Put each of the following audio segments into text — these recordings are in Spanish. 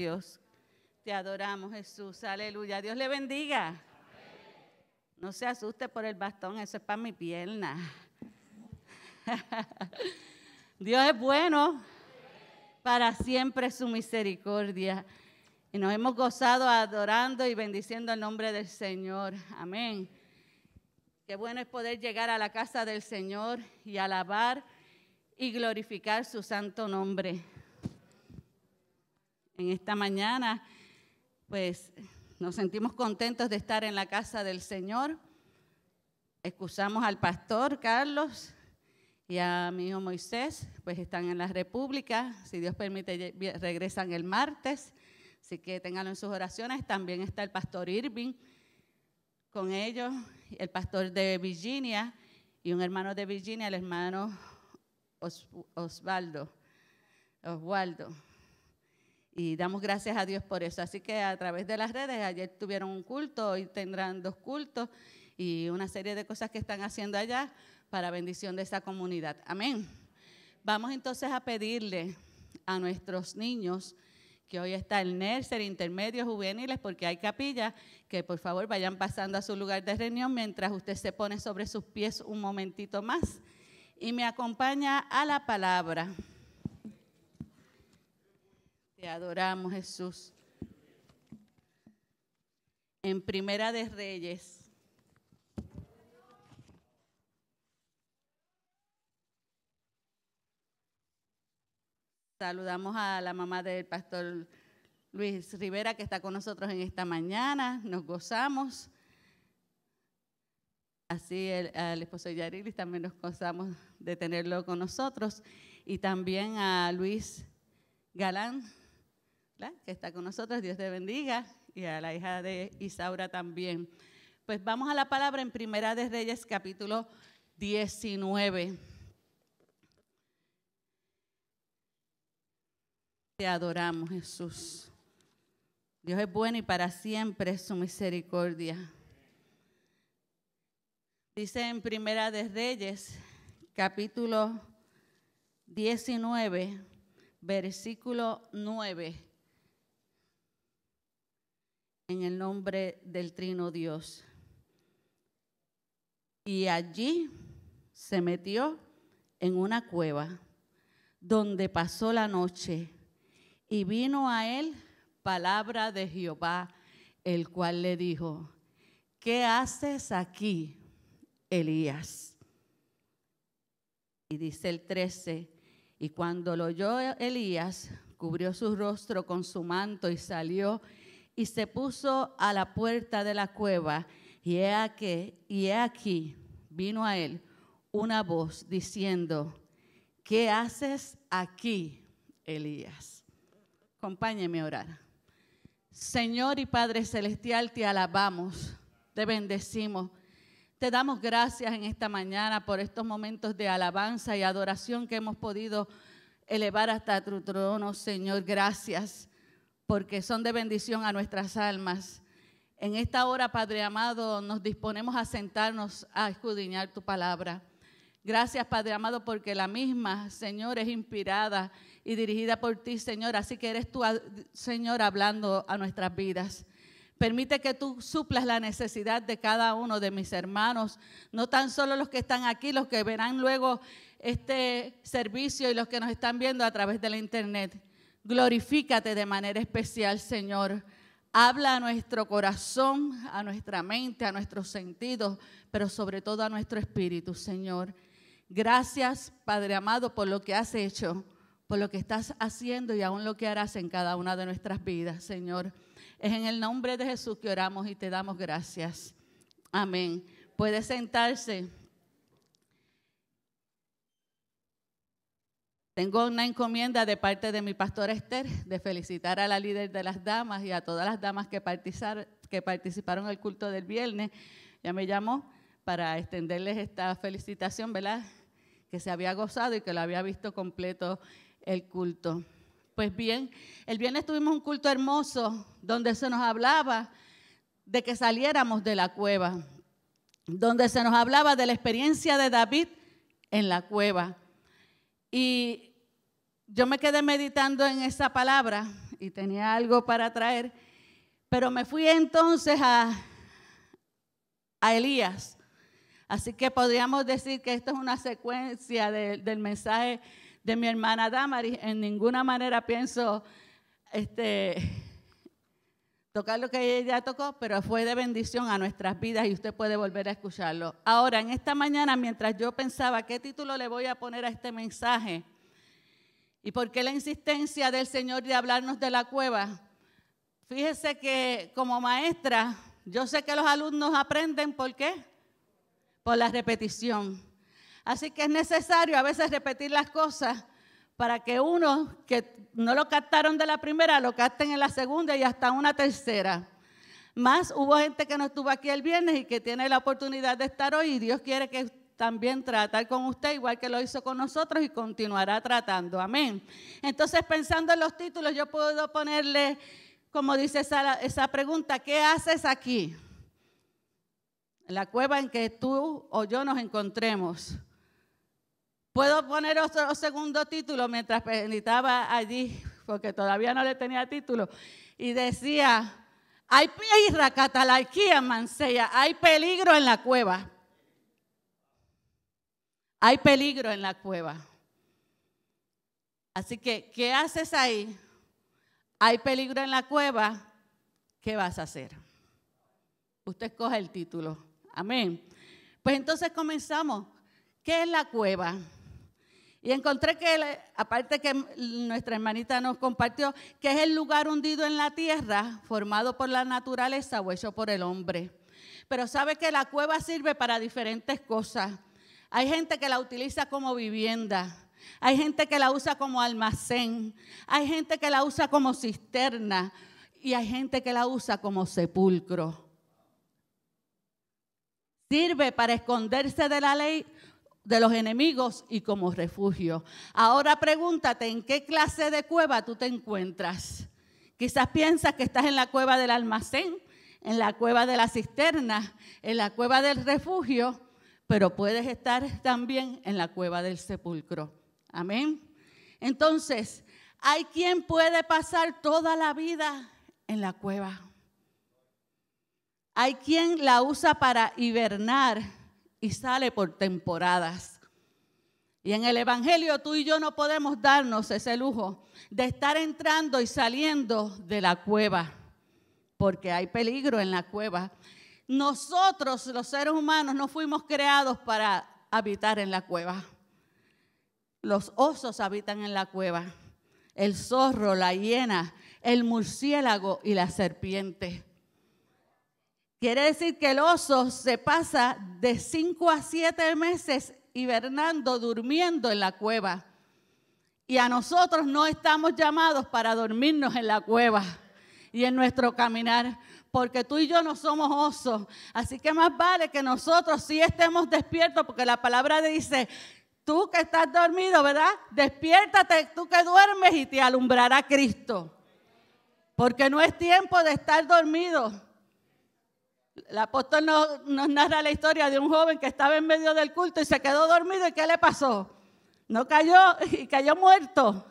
Dios. Te adoramos, Jesús. Aleluya. Dios le bendiga. No se asuste por el bastón, eso es para mi pierna. Dios es bueno. Para siempre su misericordia. Y nos hemos gozado adorando y bendiciendo el nombre del Señor. Amén. Qué bueno es poder llegar a la casa del Señor y alabar y glorificar su santo nombre en esta mañana, pues nos sentimos contentos de estar en la casa del Señor. Excusamos al pastor Carlos y a mi hijo Moisés, pues están en la República. Si Dios permite, regresan el martes. Así que tenganlo en sus oraciones. También está el pastor Irving con ellos, el pastor de Virginia y un hermano de Virginia, el hermano Osvaldo. Osvaldo. Y damos gracias a Dios por eso. Así que a través de las redes, ayer tuvieron un culto, hoy tendrán dos cultos y una serie de cosas que están haciendo allá para bendición de esa comunidad. Amén. Vamos entonces a pedirle a nuestros niños que hoy está el nursery, Intermedio juveniles, porque hay capilla que por favor vayan pasando a su lugar de reunión mientras usted se pone sobre sus pies un momentito más y me acompaña a la palabra. Te adoramos, Jesús. En Primera de Reyes. Saludamos a la mamá del pastor Luis Rivera que está con nosotros en esta mañana. Nos gozamos. Así el, al esposo Yarilis también nos gozamos de tenerlo con nosotros. Y también a Luis Galán que está con nosotros. Dios te bendiga. Y a la hija de Isaura también. Pues vamos a la palabra en Primera de Reyes, capítulo 19. Te adoramos, Jesús. Dios es bueno y para siempre su misericordia. Dice en Primera de Reyes, capítulo 19, versículo 9 en el nombre del Trino Dios. Y allí se metió en una cueva donde pasó la noche y vino a él palabra de Jehová, el cual le dijo, ¿qué haces aquí, Elías? Y dice el 13, y cuando lo oyó Elías, cubrió su rostro con su manto y salió y se puso a la puerta de la cueva. Y he aquí, y he aquí vino a él una voz diciendo, ¿qué haces aquí, Elías? Acompáñeme a orar. Señor y Padre Celestial, te alabamos, te bendecimos. Te damos gracias en esta mañana por estos momentos de alabanza y adoración que hemos podido elevar hasta tu trono, Señor. Gracias porque son de bendición a nuestras almas. En esta hora, Padre amado, nos disponemos a sentarnos a escudriñar tu palabra. Gracias, Padre amado, porque la misma, Señor, es inspirada y dirigida por ti, Señor. Así que eres tú, ah, Señor, hablando a nuestras vidas. Permite que tú suplas la necesidad de cada uno de mis hermanos, no tan solo los que están aquí, los que verán luego este servicio y los que nos están viendo a través de la internet. Glorifícate de manera especial, Señor. Habla a nuestro corazón, a nuestra mente, a nuestros sentidos, pero sobre todo a nuestro espíritu, Señor. Gracias, Padre amado, por lo que has hecho, por lo que estás haciendo y aún lo que harás en cada una de nuestras vidas, Señor. Es en el nombre de Jesús que oramos y te damos gracias. Amén. Puede sentarse. Tengo una encomienda de parte de mi pastor Esther de felicitar a la líder de las damas y a todas las damas que, participaron en el culto del viernes. Ya me llamó para extenderles esta felicitación, ¿verdad? Que se había gozado y que lo había visto completo el culto. Pues bien, el viernes tuvimos un culto hermoso donde se nos hablaba de que saliéramos de la cueva, donde se nos hablaba de la experiencia de David en la cueva. Y yo me quedé meditando en esa palabra y tenía algo para traer, pero me fui entonces a, a Elías. Así que podríamos decir que esto es una secuencia del mensaje de mi hermana Damaris. En ninguna manera pienso este, tocar lo que ella tocó, pero fue de bendición a nuestras vidas y usted puede volver a escucharlo. Ahora, en esta mañana, mientras yo pensaba qué título le voy a poner a este mensaje, ¿Y por qué la insistencia del Señor de hablarnos de la cueva? Fíjese que como maestra, yo sé que los alumnos aprenden, ¿por qué? Por la repetición. Así que es necesario a veces repetir las cosas para que uno que no lo captaron de la primera, lo capten en la segunda y hasta una tercera. Más hubo gente que no estuvo aquí el viernes y que tiene la oportunidad de estar hoy y Dios quiere que también tratar con usted, igual que lo hizo con nosotros y continuará tratando. Amén. Entonces, pensando en los títulos, yo puedo ponerle, como dice esa, pregunta, ¿qué haces aquí? La cueva en que tú o yo nos encontremos. Puedo poner otro segundo título mientras meditaba allí, porque todavía no le tenía título, y decía, hay, hay peligro en la cueva. Hay peligro en la cueva. Así que, ¿qué haces ahí? Hay peligro en la cueva. ¿Qué vas a hacer? Usted escoge el título. Amén. Pues entonces comenzamos. ¿Qué es la cueva? Y encontré que, aparte que nuestra hermanita nos compartió, que es el lugar hundido en la tierra, formado por la naturaleza o hecho por el hombre. Pero sabe que la cueva sirve para diferentes cosas. Hay gente que la utiliza como vivienda. Hay gente que la usa como almacén. Hay gente que la usa como cisterna. Y hay gente que la usa como sepulcro. Sirve para esconderse de la ley de los enemigos y como refugio. Ahora pregúntate en qué clase de cueva tú te encuentras. Quizás piensas que estás en la cueva del almacén, en la cueva de la cisterna, en la cueva del refugio pero puedes estar también en la cueva del sepulcro. Amén. Entonces, hay quien puede pasar toda la vida en la cueva. Hay quien la usa para hibernar y sale por temporadas. Y en el Evangelio tú y yo no podemos darnos ese lujo de estar entrando y saliendo de la cueva, porque hay peligro en la cueva nosotros los seres humanos no fuimos creados para habitar en la cueva. Los osos habitan en la cueva, el zorro, la hiena, el murciélago y la serpiente. Quiere decir que el oso se pasa de cinco a siete meses hibernando, durmiendo en la cueva. Y a nosotros no estamos llamados para dormirnos en la cueva y en nuestro caminar porque tú y yo no somos osos. Así que más vale que nosotros sí estemos despiertos, porque la palabra dice, tú que estás dormido, ¿verdad? Despiértate, tú que duermes y te alumbrará Cristo. Porque no es tiempo de estar dormido. El apóstol nos, narra la historia de un joven que estaba en medio del culto y se quedó dormido. ¿Y qué le pasó? No cayó y cayó muerto.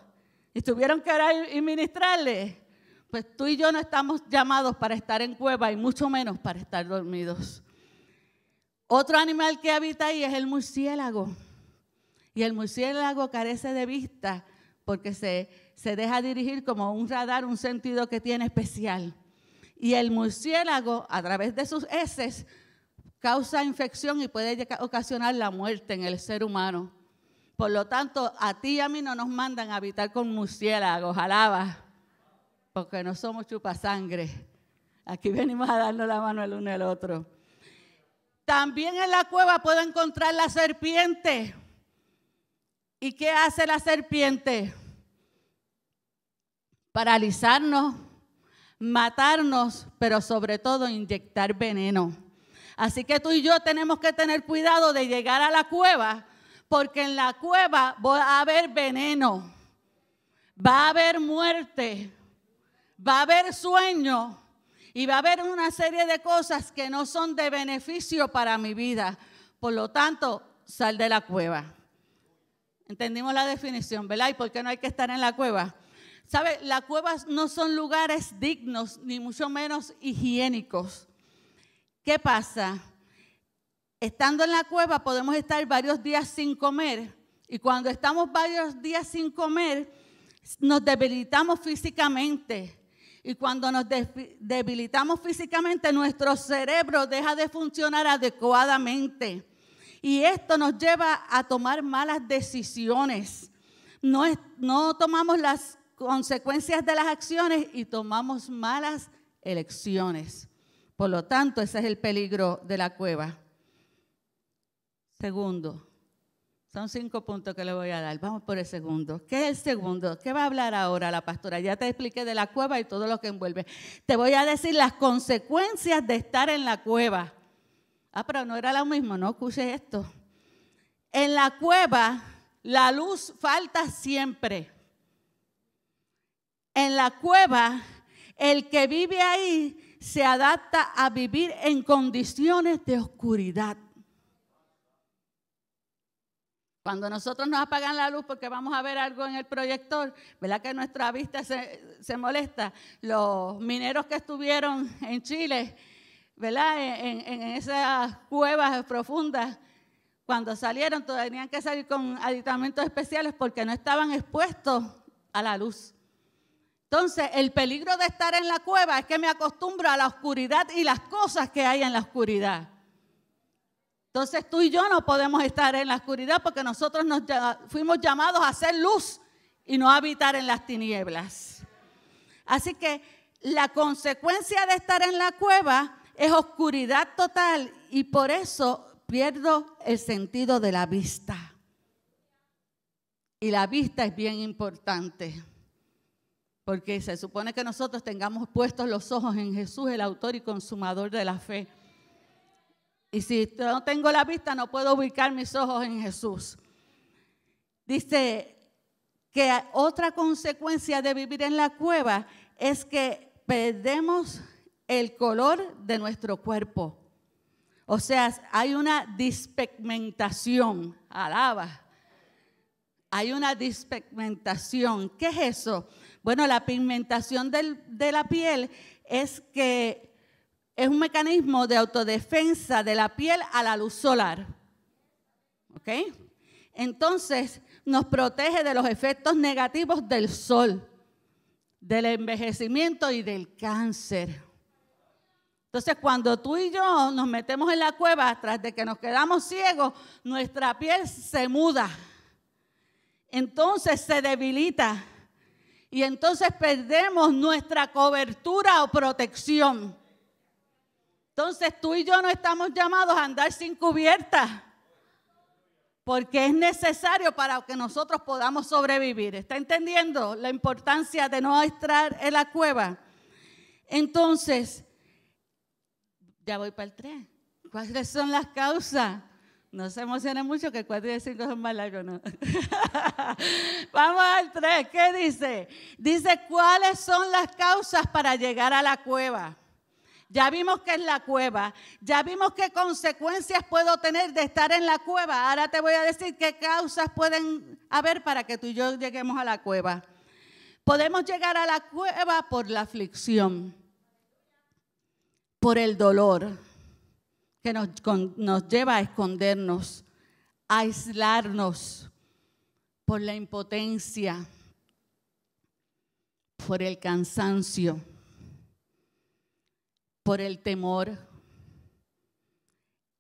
Y tuvieron que orar y ministrarle. Pues tú y yo no estamos llamados para estar en cueva y mucho menos para estar dormidos. Otro animal que habita ahí es el murciélago. Y el murciélago carece de vista porque se, deja dirigir como un radar, un sentido que tiene especial. Y el murciélago, a través de sus heces, causa infección y puede ocasionar la muerte en el ser humano. Por lo tanto, a ti y a mí no nos mandan a habitar con murciélagos, ojalá porque no somos chupasangre. Aquí venimos a darnos la mano el uno el otro. También en la cueva puedo encontrar la serpiente. ¿Y qué hace la serpiente? Paralizarnos, matarnos, pero sobre todo inyectar veneno. Así que tú y yo tenemos que tener cuidado de llegar a la cueva, porque en la cueva va a haber veneno, va a haber muerte, va a haber sueño y va a haber una serie de cosas que no son de beneficio para mi vida. Por lo tanto, sal de la cueva. Entendimos la definición, ¿verdad? ¿Y por qué no hay que estar en la cueva? ¿Sabe? Las cuevas no son lugares dignos, ni mucho menos higiénicos. ¿Qué pasa? Estando en la cueva podemos estar varios días sin comer y cuando estamos varios días sin comer nos debilitamos físicamente, y cuando nos debilitamos físicamente, nuestro cerebro deja de funcionar adecuadamente. Y esto nos lleva a tomar malas decisiones. No, no tomamos las consecuencias de las acciones y tomamos malas elecciones. Por lo tanto, ese es el peligro de la cueva. Segundo, son cinco puntos que le voy a dar. Vamos por el segundo. ¿Qué es el segundo? ¿Qué va a hablar ahora la pastora? Ya te expliqué de la cueva y todo lo que envuelve. Te voy a decir las consecuencias de estar en la cueva. Ah, pero no era lo mismo, no Escuche esto. En la cueva la luz falta siempre. En la cueva el que vive ahí se adapta a vivir en condiciones de oscuridad. Cuando nosotros nos apagan la luz porque vamos a ver algo en el proyector, ¿verdad que nuestra vista se, molesta? Los mineros que estuvieron en Chile, ¿verdad? En, en, esas cuevas profundas, cuando salieron, tenían que salir con aditamentos especiales porque no estaban expuestos a la luz. Entonces, el peligro de estar en la cueva es que me acostumbro a la oscuridad y las cosas que hay en la oscuridad. Entonces tú y yo no podemos estar en la oscuridad porque nosotros nos fuimos llamados a ser luz y no a habitar en las tinieblas. Así que la consecuencia de estar en la cueva es oscuridad total y por eso pierdo el sentido de la vista. Y la vista es bien importante. Porque se supone que nosotros tengamos puestos los ojos en Jesús, el autor y consumador de la fe. Y si no tengo la vista, no puedo ubicar mis ojos en Jesús. Dice que otra consecuencia de vivir en la cueva es que perdemos el color de nuestro cuerpo. O sea, hay una dispegmentación. Alaba. Hay una dispegmentación. ¿Qué es eso? Bueno, la pigmentación de la piel es que es un mecanismo de autodefensa de la piel a la luz solar. ¿Ok? Entonces nos protege de los efectos negativos del sol, del envejecimiento y del cáncer. Entonces, cuando tú y yo nos metemos en la cueva, tras de que nos quedamos ciegos, nuestra piel se muda. Entonces se debilita. Y entonces perdemos nuestra cobertura o protección. Entonces tú y yo no estamos llamados a andar sin cubierta, porque es necesario para que nosotros podamos sobrevivir. ¿Está entendiendo la importancia de no entrar en la cueva? Entonces, ya voy para el 3. ¿Cuáles son las causas? No se emocionen mucho que 4 y 5 son más largos, ¿no? Vamos al 3. ¿Qué dice? Dice, ¿cuáles son las causas para llegar a la cueva? ya vimos que es la cueva, ya vimos qué consecuencias puedo tener de estar en la cueva. Ahora te voy a decir qué causas pueden haber para que tú y yo lleguemos a la cueva. Podemos llegar a la cueva por la aflicción, por el dolor que nos, nos lleva a escondernos, a aislarnos, por la impotencia, por el cansancio por el temor.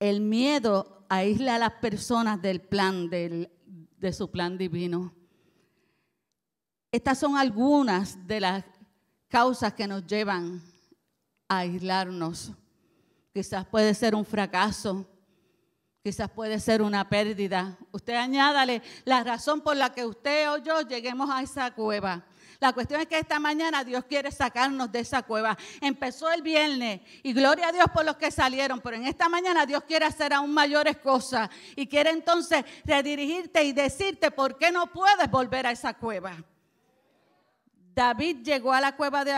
El miedo aísla a las personas del plan, de su plan divino. Estas son algunas de las causas que nos llevan a aislarnos. Quizás puede ser un fracaso, quizás puede ser una pérdida. Usted añádale la razón por la que usted o yo lleguemos a esa cueva. La cuestión es que esta mañana Dios quiere sacarnos de esa cueva. Empezó el viernes y gloria a Dios por los que salieron, pero en esta mañana Dios quiere hacer aún mayores cosas y quiere entonces redirigirte y decirte por qué no puedes volver a esa cueva. David llegó a la cueva de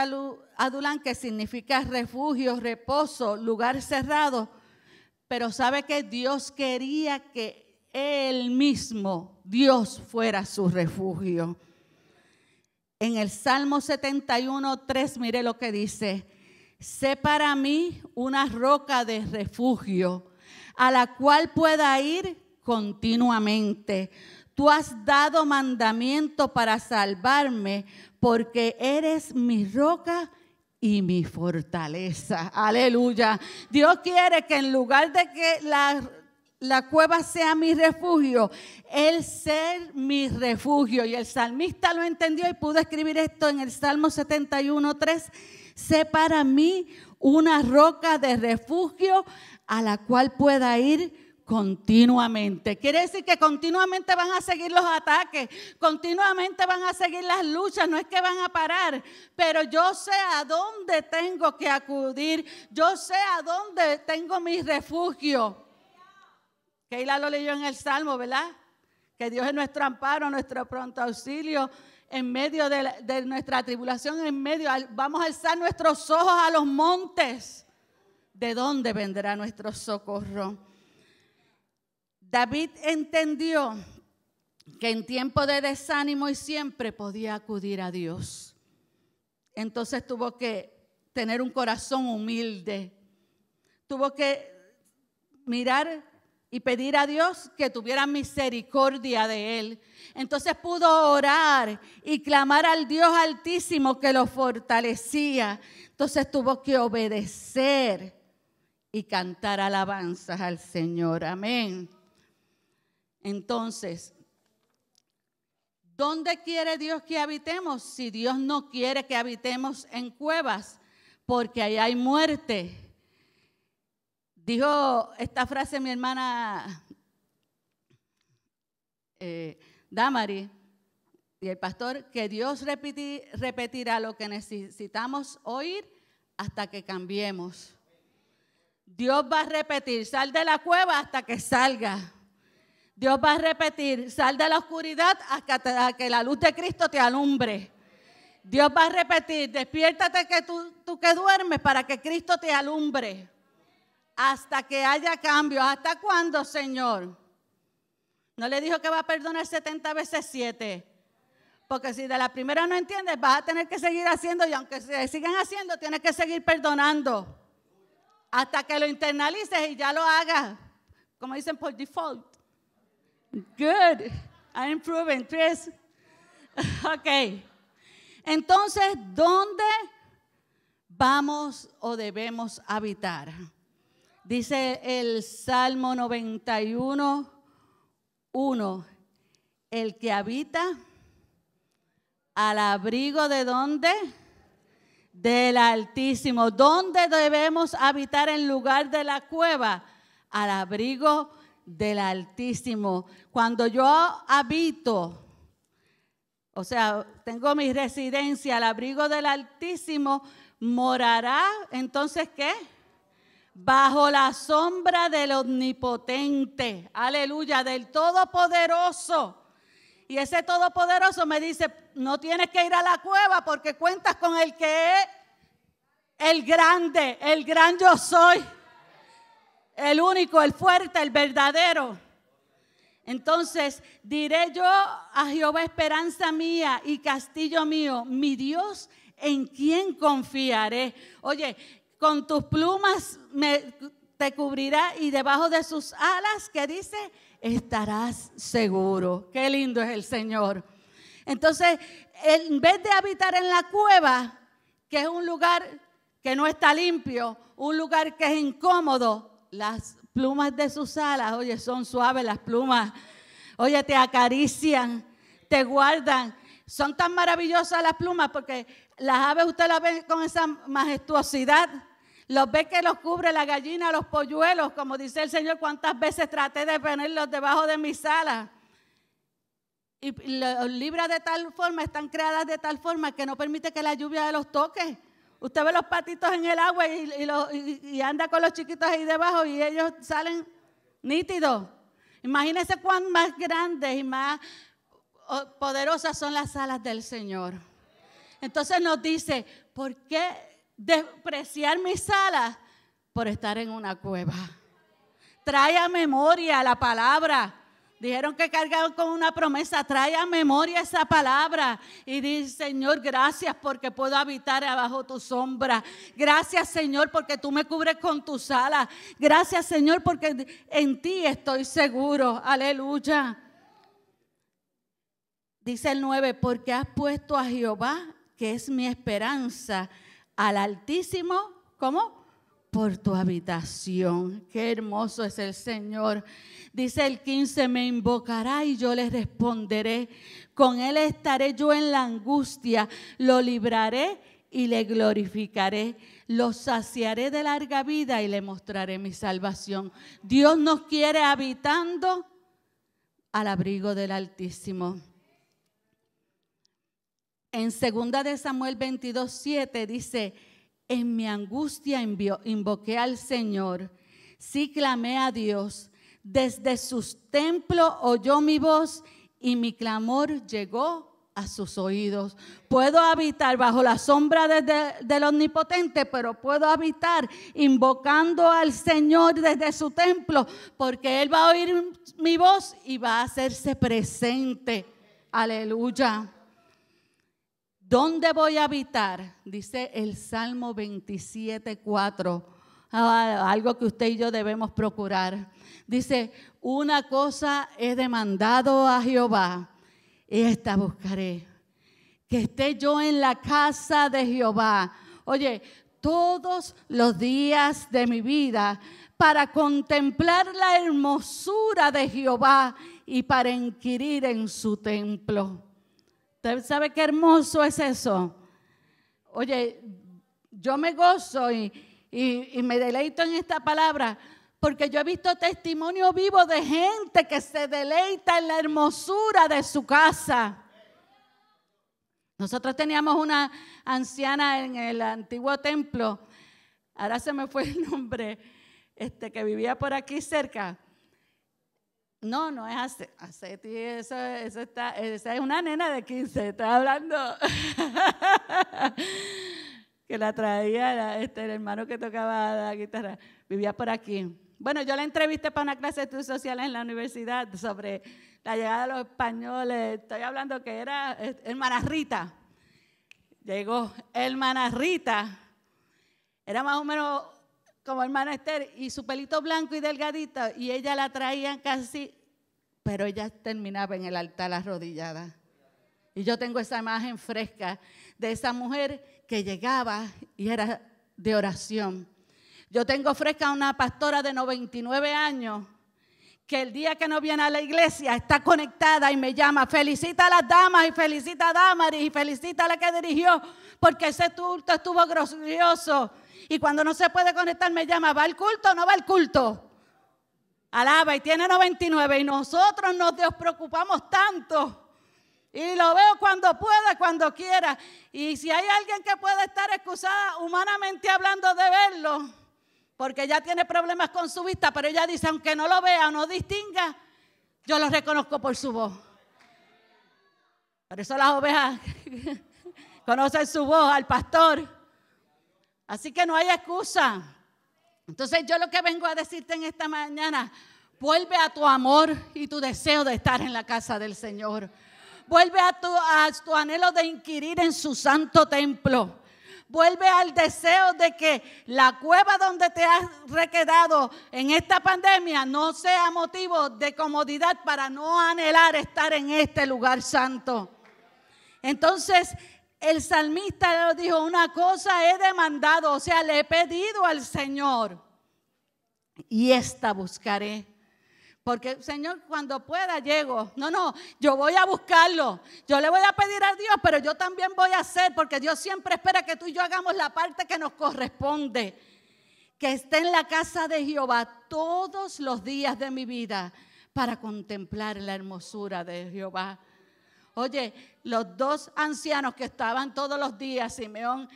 Adulán, que significa refugio, reposo, lugar cerrado, pero sabe que Dios quería que él mismo, Dios, fuera su refugio. En el Salmo 71, 3, mire lo que dice. Sé para mí una roca de refugio a la cual pueda ir continuamente. Tú has dado mandamiento para salvarme porque eres mi roca y mi fortaleza. Aleluya. Dios quiere que en lugar de que la la cueva sea mi refugio, el ser mi refugio. Y el salmista lo entendió y pudo escribir esto en el Salmo 71.3. Sé para mí una roca de refugio a la cual pueda ir continuamente. Quiere decir que continuamente van a seguir los ataques, continuamente van a seguir las luchas, no es que van a parar, pero yo sé a dónde tengo que acudir, yo sé a dónde tengo mi refugio. Keila lo leyó en el Salmo, ¿verdad? Que Dios es nuestro amparo, nuestro pronto auxilio en medio de, nuestra tribulación, en medio. Vamos a alzar nuestros ojos a los montes. ¿De dónde vendrá nuestro socorro? David entendió que en tiempo de desánimo y siempre podía acudir a Dios. Entonces tuvo que tener un corazón humilde. Tuvo que mirar y pedir a Dios que tuviera misericordia de él. Entonces pudo orar y clamar al Dios altísimo que lo fortalecía. Entonces tuvo que obedecer y cantar alabanzas al Señor. Amén. Entonces, ¿dónde quiere Dios que habitemos? Si Dios no quiere que habitemos en cuevas, porque ahí hay muerte Dijo esta frase mi hermana eh, Damari y el pastor, que Dios repetirá lo que necesitamos oír hasta que cambiemos. Dios va a repetir, sal de la cueva hasta que salga. Dios va a repetir, sal de la oscuridad hasta que la luz de Cristo te alumbre. Dios va a repetir, despiértate que tú que duermes para que Cristo te alumbre hasta que haya cambio. ¿Hasta cuándo, Señor? No le dijo que va a perdonar 70 veces 7. Porque si de la primera no entiendes, vas a tener que seguir haciendo y aunque se sigan haciendo, tienes que seguir perdonando. Hasta que lo internalices y ya lo hagas. Como dicen por default. Good. I'm improving, Chris. Ok. Entonces, ¿dónde vamos o debemos habitar? Dice el Salmo 91, 1. El que habita al abrigo de dónde? Del Altísimo. ¿Dónde debemos habitar en lugar de la cueva? Al abrigo del Altísimo. Cuando yo habito, o sea, tengo mi residencia al abrigo del Altísimo, morará entonces qué? bajo la sombra del omnipotente, aleluya, del todopoderoso. Y ese todopoderoso me dice, no tienes que ir a la cueva porque cuentas con el que es el grande, el gran yo soy, el único, el fuerte, el verdadero. Entonces diré yo a Jehová esperanza mía y castillo mío, mi Dios, en quien confiaré. Oye, con tus plumas me, te cubrirá y debajo de sus alas, que dice, estarás seguro. Qué lindo es el Señor. Entonces, en vez de habitar en la cueva, que es un lugar que no está limpio, un lugar que es incómodo, las plumas de sus alas, oye, son suaves las plumas. Oye, te acarician, te guardan. Son tan maravillosas las plumas porque las aves usted las ve con esa majestuosidad los ve que los cubre la gallina, los polluelos, como dice el Señor, cuántas veces traté de ponerlos debajo de mi sala? Y los libras de tal forma, están creadas de tal forma que no permite que la lluvia los toque. Usted ve los patitos en el agua y, anda con los chiquitos ahí debajo y ellos salen nítidos. Imagínense cuán más grandes y más oh, poderosas son las alas del Señor. Entonces nos dice, ¿por qué despreciar mis alas por estar en una cueva. Trae a memoria la palabra. Dijeron que cargaron con una promesa, trae a memoria esa palabra y dice, Señor, gracias porque puedo habitar abajo tu sombra. Gracias, Señor, porque tú me cubres con tus alas. Gracias, Señor, porque en ti estoy seguro. Aleluya. Dice el 9, porque has puesto a Jehová, que es mi esperanza, al Altísimo, ¿cómo? Por tu habitación. Qué hermoso es el Señor. Dice el 15, me invocará y yo le responderé. Con él estaré yo en la angustia, lo libraré y le glorificaré, lo saciaré de larga vida y le mostraré mi salvación. Dios nos quiere habitando al abrigo del Altísimo. En 2 de Samuel 22, 7 dice, en mi angustia envió, invoqué al Señor, sí clamé a Dios, desde sus templos oyó mi voz y mi clamor llegó a sus oídos. Puedo habitar bajo la sombra de, del Omnipotente, pero puedo habitar invocando al Señor desde su templo, porque Él va a oír mi voz y va a hacerse presente. Aleluya. ¿Dónde voy a habitar? Dice el Salmo 27.4, ah, Algo que usted y yo debemos procurar. Dice, una cosa he demandado a Jehová, y esta buscaré. Que esté yo en la casa de Jehová. Oye, todos los días de mi vida para contemplar la hermosura de Jehová y para inquirir en su templo. ¿Usted sabe qué hermoso es eso? Oye, yo me gozo y, me deleito en esta palabra porque yo he visto testimonio vivo de gente que se deleita en la hermosura de su casa. Nosotros teníamos una anciana en el antiguo templo, ahora se me fue el nombre, este, que vivía por aquí cerca. No, no es hace eso, está, esa es una nena de 15, está hablando. que la traía este, el hermano que tocaba la guitarra, vivía por aquí. Bueno, yo la entrevisté para una clase de estudios sociales en la universidad sobre la llegada de los españoles. Estoy hablando que era hermana Rita. Llegó hermana Rita. Era más o menos como hermana Esther, y su pelito blanco y delgadito, y ella la traían casi, pero ella terminaba en el altar arrodillada. Y yo tengo esa imagen fresca de esa mujer que llegaba y era de oración. Yo tengo fresca una pastora de 99 años que el día que no viene a la iglesia está conectada y me llama, felicita a las damas y felicita a Damaris y felicita a la que dirigió, porque ese culto estuvo glorioso y cuando no se puede conectar me llama, ¿va al culto o no va al culto? Alaba y tiene 99 y nosotros nos preocupamos tanto. Y lo veo cuando pueda, cuando quiera. Y si hay alguien que pueda estar excusada humanamente hablando de verlo, porque ya tiene problemas con su vista, pero ella dice, aunque no lo vea o no distinga, yo lo reconozco por su voz. Por eso las ovejas conocen su voz al pastor. Así que no hay excusa. Entonces yo lo que vengo a decirte en esta mañana, vuelve a tu amor y tu deseo de estar en la casa del Señor. Vuelve a tu, a tu anhelo de inquirir en su santo templo. Vuelve al deseo de que la cueva donde te has requedado en esta pandemia no sea motivo de comodidad para no anhelar estar en este lugar santo. Entonces, el salmista dijo, una cosa he demandado, o sea, le he pedido al Señor y esta buscaré. Porque, Señor, cuando pueda llego. No, no, yo voy a buscarlo. Yo le voy a pedir a Dios, pero yo también voy a hacer, porque Dios siempre espera que tú y yo hagamos la parte que nos corresponde. Que esté en la casa de Jehová todos los días de mi vida para contemplar la hermosura de Jehová. Oye, los dos ancianos que estaban todos los días, Simeón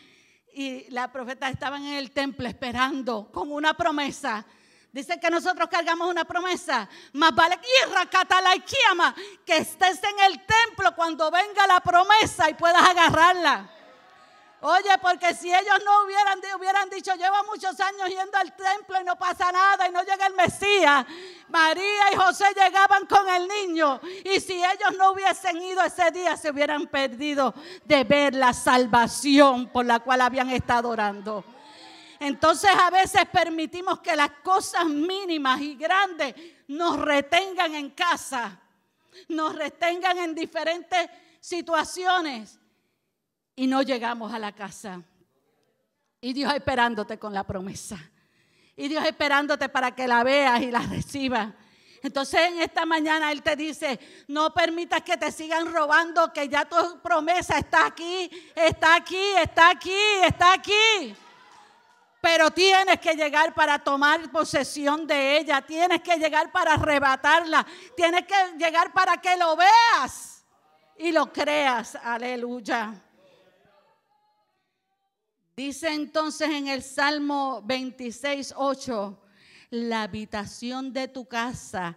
y la profeta, estaban en el templo esperando con una promesa. Dicen que nosotros cargamos una promesa. Más vale que estés en el templo cuando venga la promesa y puedas agarrarla. Oye, porque si ellos no hubieran, hubieran dicho, lleva muchos años yendo al templo y no pasa nada y no llega el Mesías, María y José llegaban con el niño. Y si ellos no hubiesen ido ese día, se hubieran perdido de ver la salvación por la cual habían estado orando. Entonces a veces permitimos que las cosas mínimas y grandes nos retengan en casa, nos retengan en diferentes situaciones y no llegamos a la casa. Y Dios esperándote con la promesa. Y Dios esperándote para que la veas y la recibas. Entonces en esta mañana Él te dice, no permitas que te sigan robando, que ya tu promesa está aquí, está aquí, está aquí, está aquí. Pero tienes que llegar para tomar posesión de ella, tienes que llegar para arrebatarla, tienes que llegar para que lo veas y lo creas. Aleluya. Dice entonces en el Salmo 26, 8, la habitación de tu casa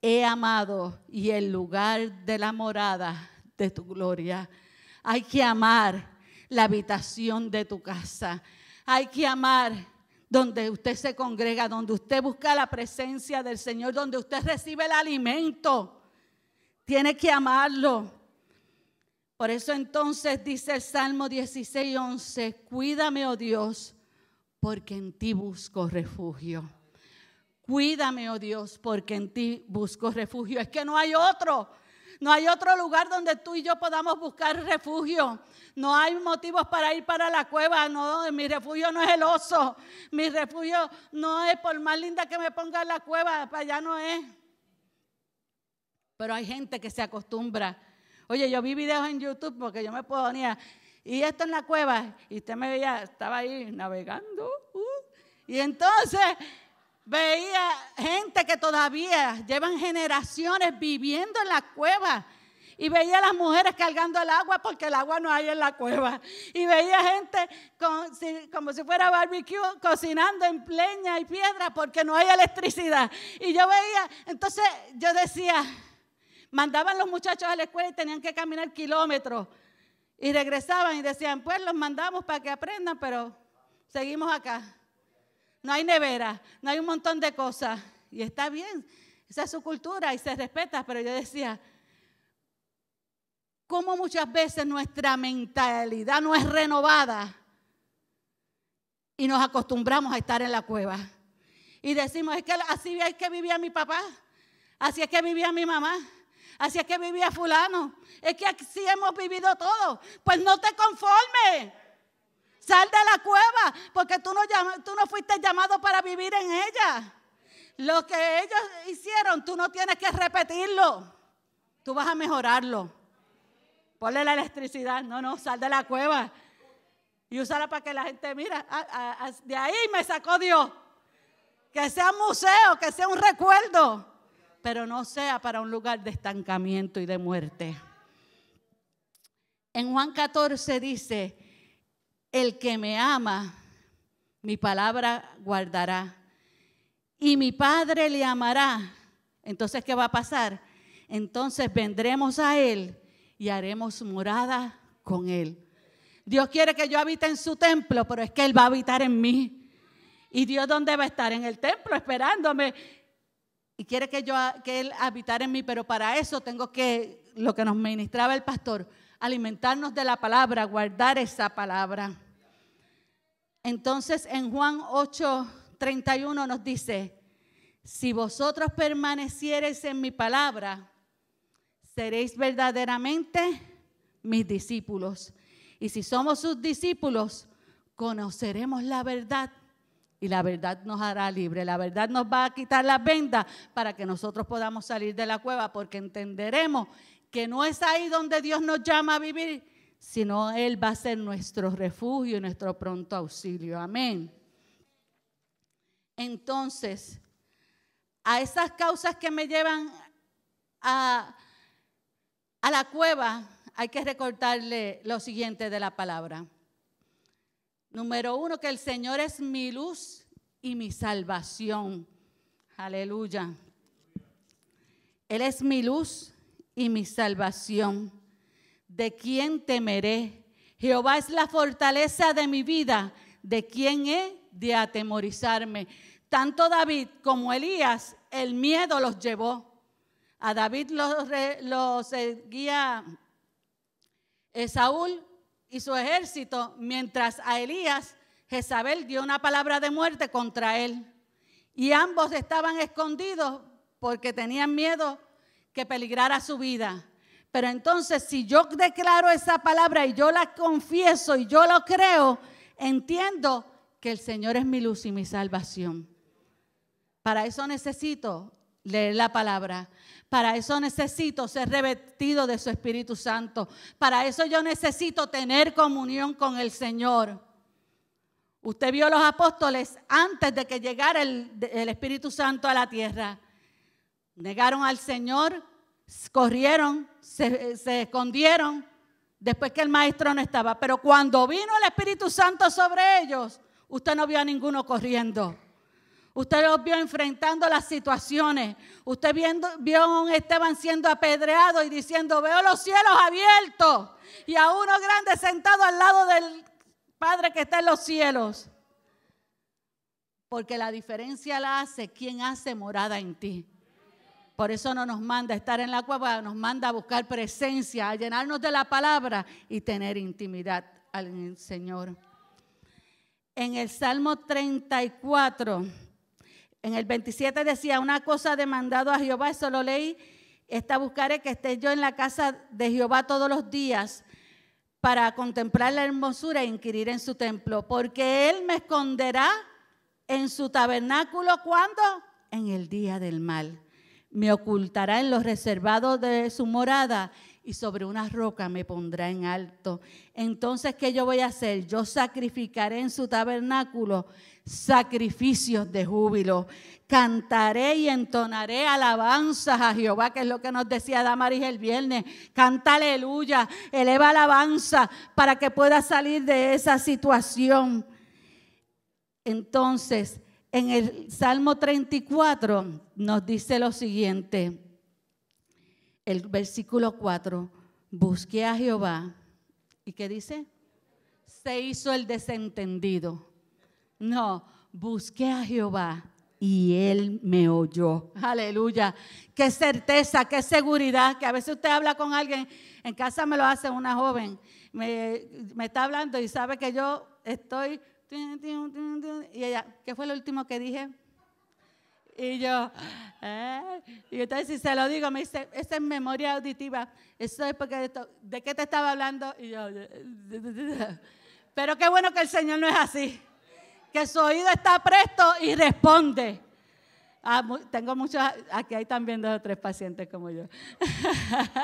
he amado y el lugar de la morada de tu gloria. Hay que amar la habitación de tu casa. Hay que amar donde usted se congrega, donde usted busca la presencia del Señor, donde usted recibe el alimento. Tiene que amarlo. Por eso entonces dice el Salmo 16, 11, cuídame, oh Dios, porque en ti busco refugio. Cuídame, oh Dios, porque en ti busco refugio. Es que no hay otro. No hay otro lugar donde tú y yo podamos buscar refugio. No hay motivos para ir para la cueva. No, mi refugio no es el oso. Mi refugio no es por más linda que me ponga en la cueva, para allá no es. Pero hay gente que se acostumbra Oye, yo vi videos en YouTube porque yo me ponía, y esto en la cueva, y usted me veía, estaba ahí navegando, uh. y entonces veía gente que todavía llevan generaciones viviendo en la cueva. Y veía a las mujeres cargando el agua porque el agua no hay en la cueva. Y veía gente como si fuera barbecue cocinando en pleña y piedra porque no hay electricidad. Y yo veía, entonces yo decía, Mandaban los muchachos a la escuela y tenían que caminar kilómetros. Y regresaban y decían, pues los mandamos para que aprendan, pero seguimos acá. No hay nevera, no hay un montón de cosas. Y está bien, esa es su cultura y se respeta, pero yo decía, ¿cómo muchas veces nuestra mentalidad no es renovada? Y nos acostumbramos a estar en la cueva. Y decimos, es que así es que vivía mi papá, así es que vivía mi mamá. Así es que vivía fulano. Es que así hemos vivido todo. Pues no te conformes. Sal de la cueva porque tú no, tú no fuiste llamado para vivir en ella. Lo que ellos hicieron, tú no tienes que repetirlo. Tú vas a mejorarlo. Ponle la electricidad. No, no, sal de la cueva. Y úsala para que la gente mira. Ah, ah, ah, de ahí me sacó Dios. Que sea un museo, que sea un recuerdo pero no sea para un lugar de estancamiento y de muerte. En Juan 14 dice, el que me ama, mi palabra guardará. Y mi Padre le amará. Entonces, ¿qué va a pasar? Entonces vendremos a Él y haremos morada con Él. Dios quiere que yo habite en su templo, pero es que Él va a habitar en mí. ¿Y Dios dónde va a estar? En el templo esperándome y quiere que yo que él habitara en mí, pero para eso tengo que lo que nos ministraba el pastor, alimentarnos de la palabra, guardar esa palabra. Entonces en Juan 8, 31 nos dice, si vosotros permaneciereis en mi palabra, seréis verdaderamente mis discípulos. Y si somos sus discípulos, conoceremos la verdad y la verdad nos hará libre. La verdad nos va a quitar las vendas para que nosotros podamos salir de la cueva porque entenderemos que no es ahí donde Dios nos llama a vivir, sino Él va a ser nuestro refugio y nuestro pronto auxilio. Amén. Entonces, a esas causas que me llevan a, a la cueva, hay que recortarle lo siguiente de la palabra. Número uno, que el Señor es mi luz y mi salvación. Aleluya. Él es mi luz y mi salvación. ¿De quién temeré? Jehová es la fortaleza de mi vida. ¿De quién he de atemorizarme? Tanto David como Elías, el miedo los llevó. A David los seguía Saúl y su ejército, mientras a Elías Jezabel dio una palabra de muerte contra él. Y ambos estaban escondidos porque tenían miedo que peligrara su vida. Pero entonces, si yo declaro esa palabra y yo la confieso y yo lo creo, entiendo que el Señor es mi luz y mi salvación. Para eso necesito leer la palabra. Para eso necesito ser revestido de su Espíritu Santo. Para eso yo necesito tener comunión con el Señor. Usted vio a los apóstoles antes de que llegara el, Espíritu Santo a la tierra. Negaron al Señor, corrieron, se escondieron después que el maestro no estaba. Pero cuando vino el Espíritu Santo sobre ellos, usted no vio a ninguno corriendo. Usted los vio enfrentando las situaciones. Usted vio a un Esteban siendo apedreado y diciendo, veo los cielos abiertos y a uno grande sentado al lado del Padre que está en los cielos. Porque la diferencia la hace quien hace morada en ti. Por eso no nos manda a estar en la cueva, nos manda a buscar presencia, a llenarnos de la palabra y tener intimidad al Señor. En el Salmo 34 en el 27 decía, una cosa demandado a Jehová, eso lo leí, está buscaré que esté yo en la casa de Jehová todos los días para contemplar la hermosura e inquirir en su templo, porque él me esconderá en su tabernáculo cuando? En el día del mal. Me ocultará en los reservados de su morada y sobre una roca me pondrá en alto. Entonces, ¿qué yo voy a hacer? Yo sacrificaré en su tabernáculo sacrificios de júbilo. Cantaré y entonaré alabanzas a Jehová, que es lo que nos decía Damaris el viernes. Canta aleluya, eleva alabanza para que pueda salir de esa situación. Entonces, en el Salmo 34 nos dice lo siguiente, el versículo 4, busqué a Jehová. ¿Y qué dice? Se hizo el desentendido no, busqué a Jehová y él me oyó. Aleluya. Qué certeza, qué seguridad, que a veces usted habla con alguien, en casa me lo hace una joven, me, está hablando y sabe que yo estoy... Y ella, ¿qué fue lo último que dije? Y yo, eh", y entonces si se lo digo, me dice, esa es memoria auditiva, eso es porque de, ¿de qué te estaba hablando? Y yo, pero qué bueno que el Señor no es así que su oído está presto y responde. Ah, tengo muchos, aquí hay también dos o tres pacientes como yo.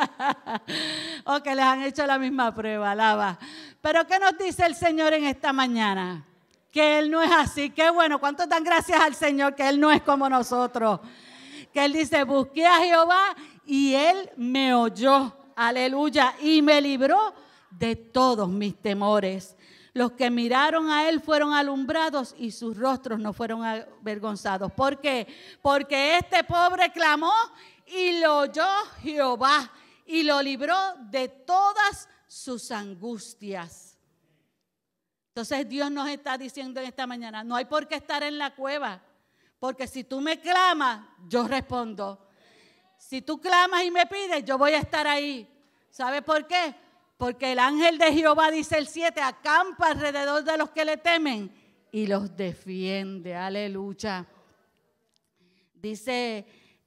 o que les han hecho la misma prueba, alaba. Pero ¿qué nos dice el Señor en esta mañana? Que Él no es así. Qué bueno, ¿cuántos dan gracias al Señor que Él no es como nosotros? Que Él dice, busqué a Jehová y Él me oyó, aleluya, y me libró de todos mis temores. Los que miraron a él fueron alumbrados y sus rostros no fueron avergonzados. ¿Por qué? Porque este pobre clamó y lo oyó Jehová y lo libró de todas sus angustias. Entonces Dios nos está diciendo en esta mañana, no hay por qué estar en la cueva, porque si tú me clamas, yo respondo. Si tú clamas y me pides, yo voy a estar ahí. ¿Sabes por qué? Porque el ángel de Jehová, dice el 7, acampa alrededor de los que le temen y los defiende. Aleluya. Dice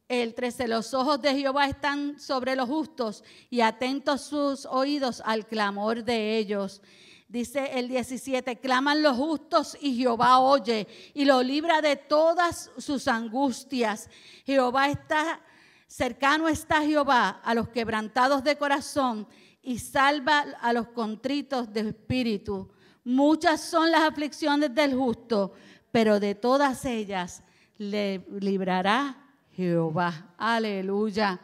el 13, los ojos de Jehová están sobre los justos y atentos sus oídos al clamor de ellos. Dice el 17, claman los justos y Jehová oye y lo libra de todas sus angustias. Jehová está, cercano está Jehová a los quebrantados de corazón y salva a los contritos de espíritu. Muchas son las aflicciones del justo, pero de todas ellas le librará Jehová. Aleluya.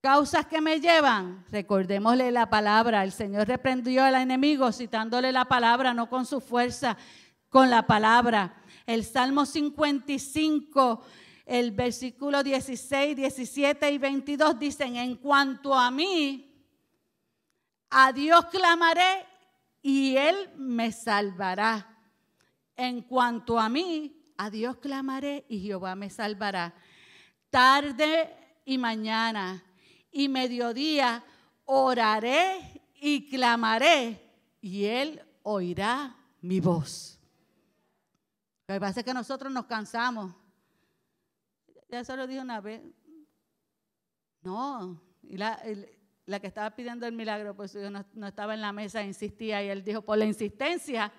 Causas que me llevan, recordémosle la palabra. El Señor reprendió al enemigo citándole la palabra, no con su fuerza, con la palabra. El Salmo 55 el versículo 16, 17 y 22 dicen, en cuanto a mí, a Dios clamaré y Él me salvará. En cuanto a mí, a Dios clamaré y Jehová me salvará. Tarde y mañana y mediodía oraré y clamaré y Él oirá mi voz. Lo que pasa es que nosotros nos cansamos ya solo dije una vez. No. Y la, que estaba pidiendo el milagro, pues yo no, estaba en la mesa, insistía y él dijo, por la insistencia,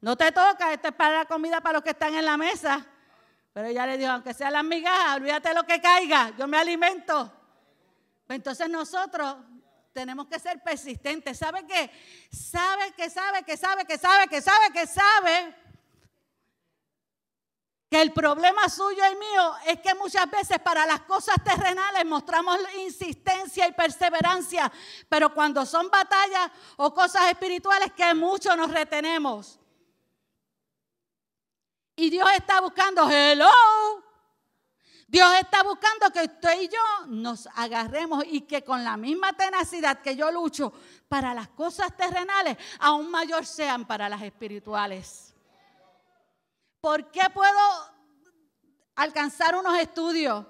no te toca, esto es para la comida para los que están en la mesa. Pero ella le dijo, aunque sea la migajas, olvídate lo que caiga, yo me alimento. Pues, entonces nosotros tenemos que ser persistentes. ¿Sabe qué? Sabe que sabe que sabe que sabe que sabe que sabe que el problema suyo y mío es que muchas veces para las cosas terrenales mostramos insistencia y perseverancia, pero cuando son batallas o cosas espirituales que mucho nos retenemos. Y Dios está buscando, hello, Dios está buscando que usted y yo nos agarremos y que con la misma tenacidad que yo lucho para las cosas terrenales, aún mayor sean para las espirituales. ¿Por qué puedo alcanzar unos estudios?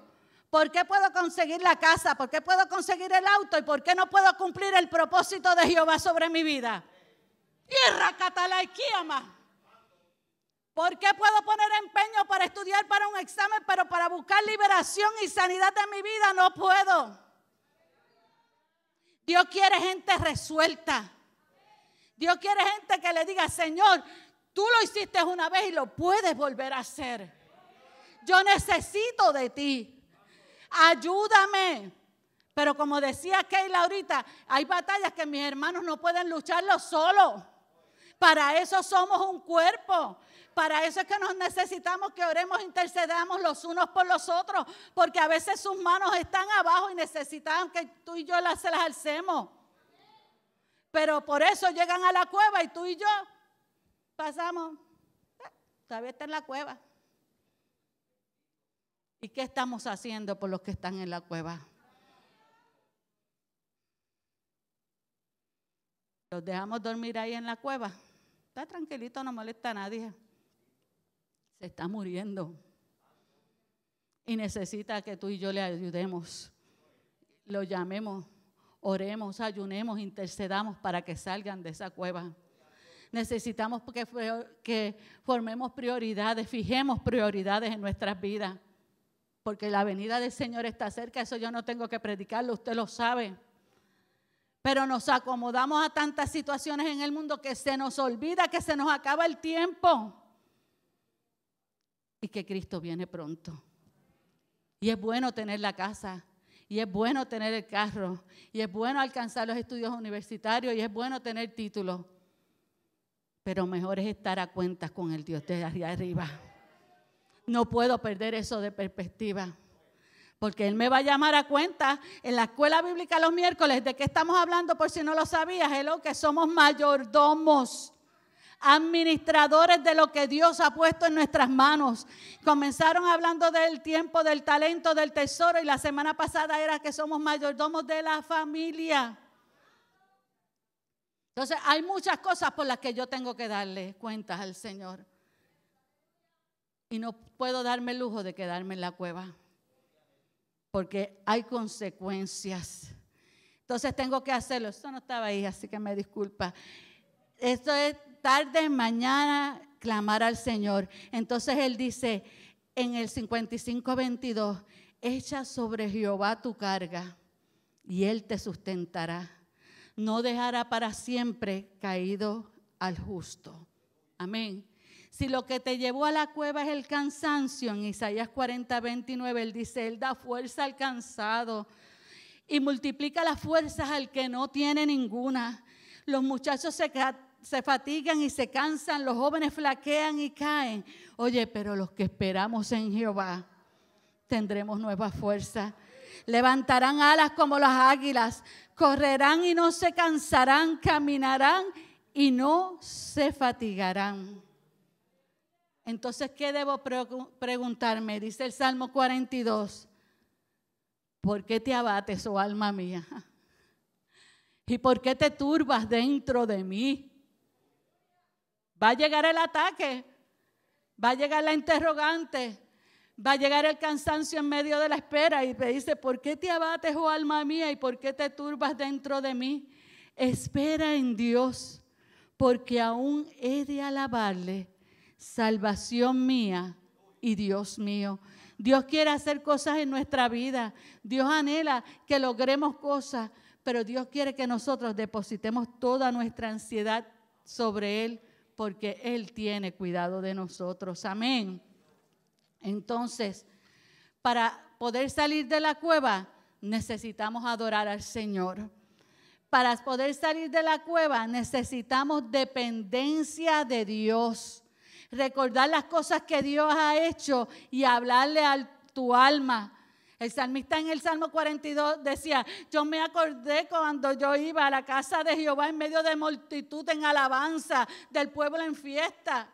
¿Por qué puedo conseguir la casa? ¿Por qué puedo conseguir el auto? ¿Y por qué no puedo cumplir el propósito de Jehová sobre mi vida? Y más. ¿Por qué puedo poner empeño para estudiar para un examen, pero para buscar liberación y sanidad de mi vida no puedo? Dios quiere gente resuelta. Dios quiere gente que le diga, Señor, Tú lo hiciste una vez y lo puedes volver a hacer. Yo necesito de ti. Ayúdame. Pero como decía Keila ahorita, hay batallas que mis hermanos no pueden lucharlo solos. Para eso somos un cuerpo. Para eso es que nos necesitamos que oremos, intercedamos los unos por los otros, porque a veces sus manos están abajo y necesitan que tú y yo las, se las alcemos. Pero por eso llegan a la cueva y tú y yo pasamos, ah, todavía está en la cueva. ¿Y qué estamos haciendo por los que están en la cueva? Los dejamos dormir ahí en la cueva. Está tranquilito, no molesta a nadie. Se está muriendo. Y necesita que tú y yo le ayudemos. Lo llamemos, oremos, ayunemos, intercedamos para que salgan de esa cueva. Necesitamos que, formemos prioridades, fijemos prioridades en nuestras vidas. Porque la venida del Señor está cerca, eso yo no tengo que predicarlo, usted lo sabe. Pero nos acomodamos a tantas situaciones en el mundo que se nos olvida que se nos acaba el tiempo y que Cristo viene pronto. Y es bueno tener la casa, y es bueno tener el carro, y es bueno alcanzar los estudios universitarios, y es bueno tener títulos pero mejor es estar a cuentas con el Dios de allá arriba. No puedo perder eso de perspectiva. Porque Él me va a llamar a cuenta en la escuela bíblica los miércoles. ¿De qué estamos hablando? Por si no lo sabías, es que somos mayordomos, administradores de lo que Dios ha puesto en nuestras manos. Comenzaron hablando del tiempo, del talento, del tesoro. Y la semana pasada era que somos mayordomos de la familia. Entonces hay muchas cosas por las que yo tengo que darle cuentas al Señor. Y no puedo darme el lujo de quedarme en la cueva, porque hay consecuencias. Entonces tengo que hacerlo. Esto no estaba ahí, así que me disculpa. Esto es tarde, mañana, clamar al Señor. Entonces Él dice en el 55:22, echa sobre Jehová tu carga y Él te sustentará no dejará para siempre caído al justo. Amén. Si lo que te llevó a la cueva es el cansancio, en Isaías 40, 29, él dice, él da fuerza al cansado y multiplica las fuerzas al que no tiene ninguna. Los muchachos se, se fatigan y se cansan, los jóvenes flaquean y caen. Oye, pero los que esperamos en Jehová tendremos nueva fuerza levantarán alas como las águilas, correrán y no se cansarán, caminarán y no se fatigarán. Entonces, ¿qué debo preguntarme? Dice el Salmo 42. ¿Por qué te abates, oh alma mía? ¿Y por qué te turbas dentro de mí? Va a llegar el ataque, va a llegar la interrogante, Va a llegar el cansancio en medio de la espera y te dice, ¿por qué te abates, oh alma mía, y por qué te turbas dentro de mí? Espera en Dios, porque aún he de alabarle, salvación mía y Dios mío. Dios quiere hacer cosas en nuestra vida. Dios anhela que logremos cosas, pero Dios quiere que nosotros depositemos toda nuestra ansiedad sobre Él, porque Él tiene cuidado de nosotros. Amén. Entonces, para poder salir de la cueva, necesitamos adorar al Señor. Para poder salir de la cueva, necesitamos dependencia de Dios. Recordar las cosas que Dios ha hecho y hablarle a tu alma. El salmista en el Salmo 42 decía, yo me acordé cuando yo iba a la casa de Jehová en medio de multitud en alabanza, del pueblo en fiesta.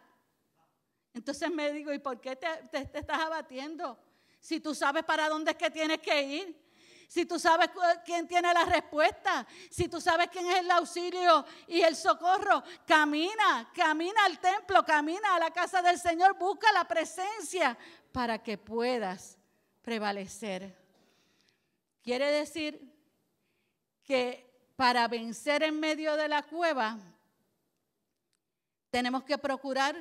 Entonces me digo, ¿y por qué te, estás abatiendo? Si tú sabes para dónde es que tienes que ir, si tú sabes quién tiene la respuesta, si tú sabes quién es el auxilio y el socorro, camina, camina al templo, camina a la casa del Señor, busca la presencia para que puedas prevalecer. Quiere decir que para vencer en medio de la cueva, tenemos que procurar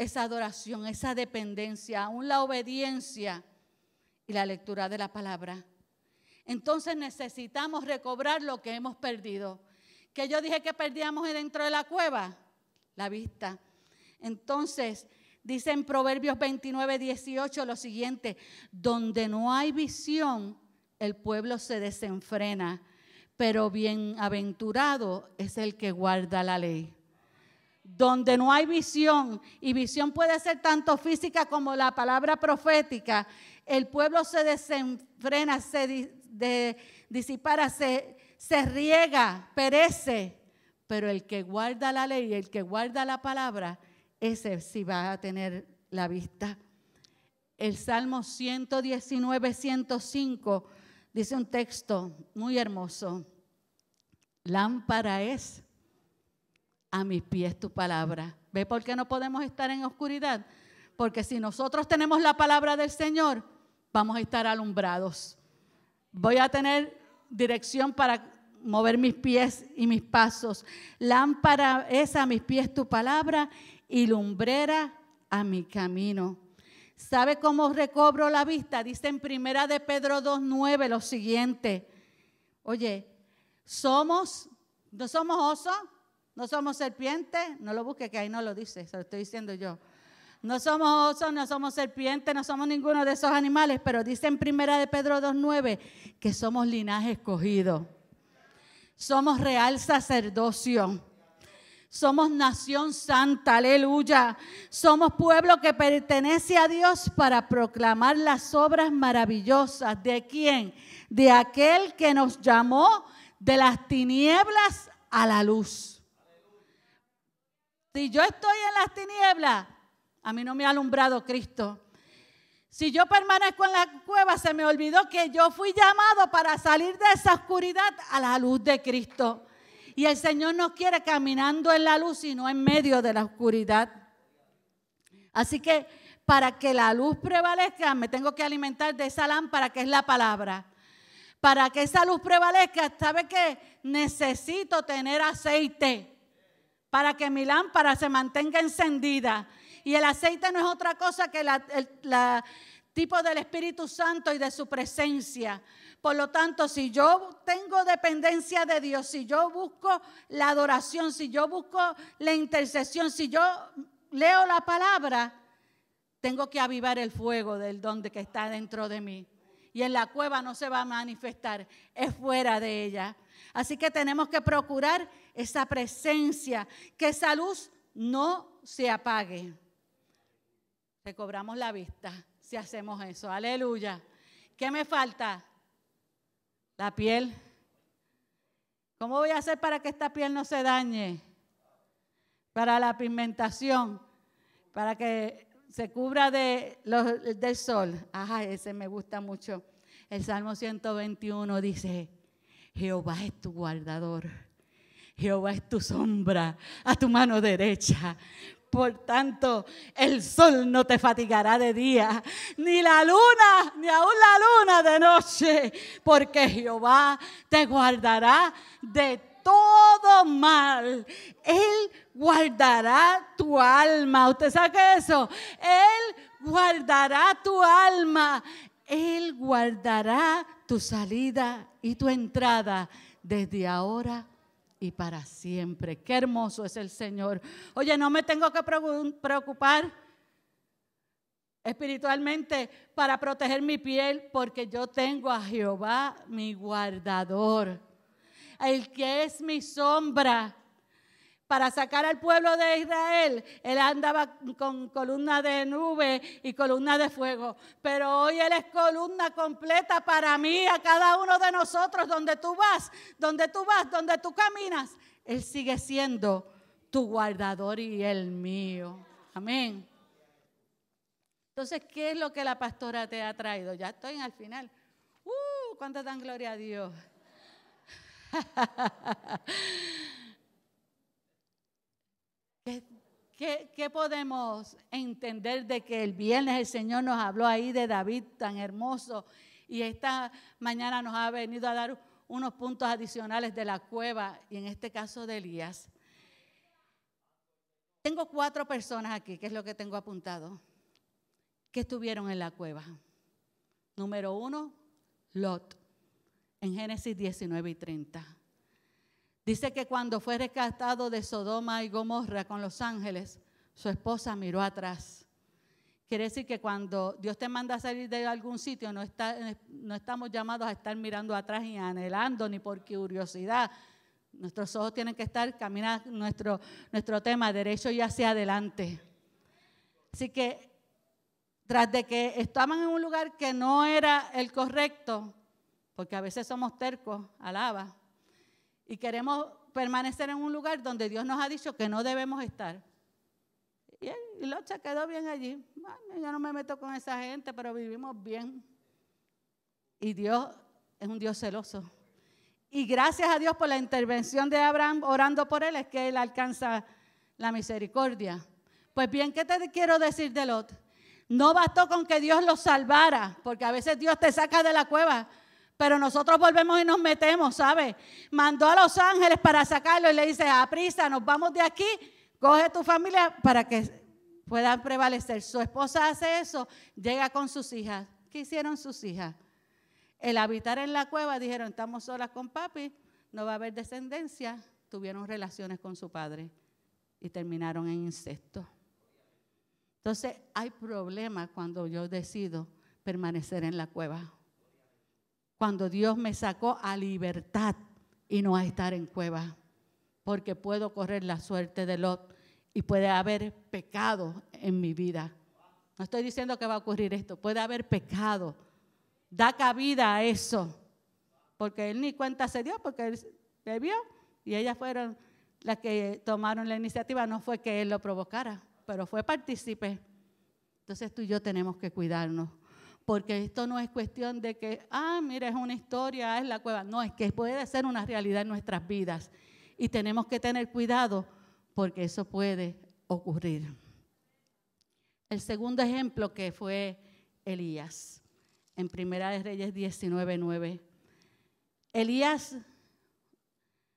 esa adoración, esa dependencia, aún la obediencia y la lectura de la palabra. Entonces necesitamos recobrar lo que hemos perdido. Que yo dije que perdíamos dentro de la cueva, la vista. Entonces, dice en Proverbios 29, 18 lo siguiente, donde no hay visión, el pueblo se desenfrena, pero bienaventurado es el que guarda la ley donde no hay visión, y visión puede ser tanto física como la palabra profética, el pueblo se desenfrena, se disipara, se, se riega, perece. Pero el que guarda la ley, el que guarda la palabra, ese sí va a tener la vista. El Salmo 119, 105 dice un texto muy hermoso. Lámpara es a mis pies tu palabra. ¿Ve por qué no podemos estar en oscuridad? Porque si nosotros tenemos la palabra del Señor, vamos a estar alumbrados. Voy a tener dirección para mover mis pies y mis pasos. Lámpara es a mis pies tu palabra y lumbrera a mi camino. ¿Sabe cómo recobro la vista? Dice en primera de Pedro 2.9 lo siguiente. Oye, somos, no somos osos, no somos serpientes, no lo busque que ahí no lo dice, se lo estoy diciendo yo. No somos osos, no somos serpientes, no somos ninguno de esos animales, pero dice en primera de Pedro 2.9 que somos linaje escogido. Somos real sacerdocio. Somos nación santa, aleluya. Somos pueblo que pertenece a Dios para proclamar las obras maravillosas. ¿De quién? De aquel que nos llamó de las tinieblas a la luz. Si yo estoy en las tinieblas, a mí no me ha alumbrado Cristo. Si yo permanezco en la cueva, se me olvidó que yo fui llamado para salir de esa oscuridad a la luz de Cristo. Y el Señor no quiere caminando en la luz sino en medio de la oscuridad. Así que para que la luz prevalezca, me tengo que alimentar de esa lámpara que es la palabra. Para que esa luz prevalezca, ¿sabe que Necesito tener aceite para que mi lámpara se mantenga encendida. Y el aceite no es otra cosa que el tipo del Espíritu Santo y de su presencia. Por lo tanto, si yo tengo dependencia de Dios, si yo busco la adoración, si yo busco la intercesión, si yo leo la palabra, tengo que avivar el fuego del don que está dentro de mí. Y en la cueva no se va a manifestar, es fuera de ella. Así que tenemos que procurar esa presencia, que esa luz no se apague. Recobramos la vista si hacemos eso. Aleluya. ¿Qué me falta? La piel. ¿Cómo voy a hacer para que esta piel no se dañe? Para la pigmentación, para que se cubra de del sol. Ajá, ese me gusta mucho. El Salmo 121 dice, Jehová es tu guardador. Jehová es tu sombra a tu mano derecha. Por tanto, el sol no te fatigará de día, ni la luna, ni aún la luna de noche, porque Jehová te guardará de todo mal. Él guardará tu alma. ¿Usted sabe eso? Él guardará tu alma. Él guardará tu salida y tu entrada desde ahora y para siempre. Qué hermoso es el Señor. Oye, no me tengo que preocupar espiritualmente para proteger mi piel porque yo tengo a Jehová mi guardador, el que es mi sombra para sacar al pueblo de Israel, él andaba con columna de nube y columna de fuego. Pero hoy él es columna completa para mí, a cada uno de nosotros, donde tú vas, donde tú vas, donde tú caminas. Él sigue siendo tu guardador y el mío. Amén. Entonces, ¿qué es lo que la pastora te ha traído? Ya estoy en el final. ¡Uh! ¿Cuánto dan gloria a Dios? ¿Qué, podemos entender de que el viernes el Señor nos habló ahí de David tan hermoso y esta mañana nos ha venido a dar unos puntos adicionales de la cueva y en este caso de Elías? Tengo cuatro personas aquí, que es lo que tengo apuntado, que estuvieron en la cueva. Número uno, Lot, en Génesis 19 y 30. Dice que cuando fue rescatado de Sodoma y Gomorra con los ángeles, su esposa miró atrás. Quiere decir que cuando Dios te manda a salir de algún sitio, no, estamos llamados a estar mirando atrás y anhelando ni por curiosidad. Nuestros ojos tienen que estar, caminando nuestro, nuestro tema derecho y hacia adelante. Así que tras de que estaban en un lugar que no era el correcto, porque a veces somos tercos, alaba, y queremos permanecer en un lugar donde Dios nos ha dicho que no debemos estar. Y, Lot se quedó bien allí. yo no me meto con esa gente, pero vivimos bien. Y Dios es un Dios celoso. Y gracias a Dios por la intervención de Abraham orando por él es que él alcanza la misericordia. Pues bien, ¿qué te quiero decir de Lot? No bastó con que Dios lo salvara, porque a veces Dios te saca de la cueva, pero nosotros volvemos y nos metemos, ¿sabe? Mandó a los ángeles para sacarlo y le dice, a prisa, nos vamos de aquí, coge tu familia para que puedan prevalecer. Su esposa hace eso, llega con sus hijas. ¿Qué hicieron sus hijas? El habitar en la cueva, dijeron, estamos solas con papi, no va a haber descendencia. Tuvieron relaciones con su padre y terminaron en incesto. Entonces hay problemas cuando yo decido permanecer en la cueva cuando Dios me sacó a libertad y no a estar en cueva, porque puedo correr la suerte de Lot y puede haber pecado en mi vida. No estoy diciendo que va a ocurrir esto, puede haber pecado. Da cabida a eso, porque él ni cuenta se dio, porque él vio y ellas fueron las que tomaron la iniciativa, no fue que él lo provocara, pero fue partícipe. Entonces tú y yo tenemos que cuidarnos porque esto no es cuestión de que, ah, mira, es una historia, es la cueva. No, es que puede ser una realidad en nuestras vidas. Y tenemos que tener cuidado porque eso puede ocurrir. El segundo ejemplo que fue Elías, en Primera de Reyes 19:9. Elías,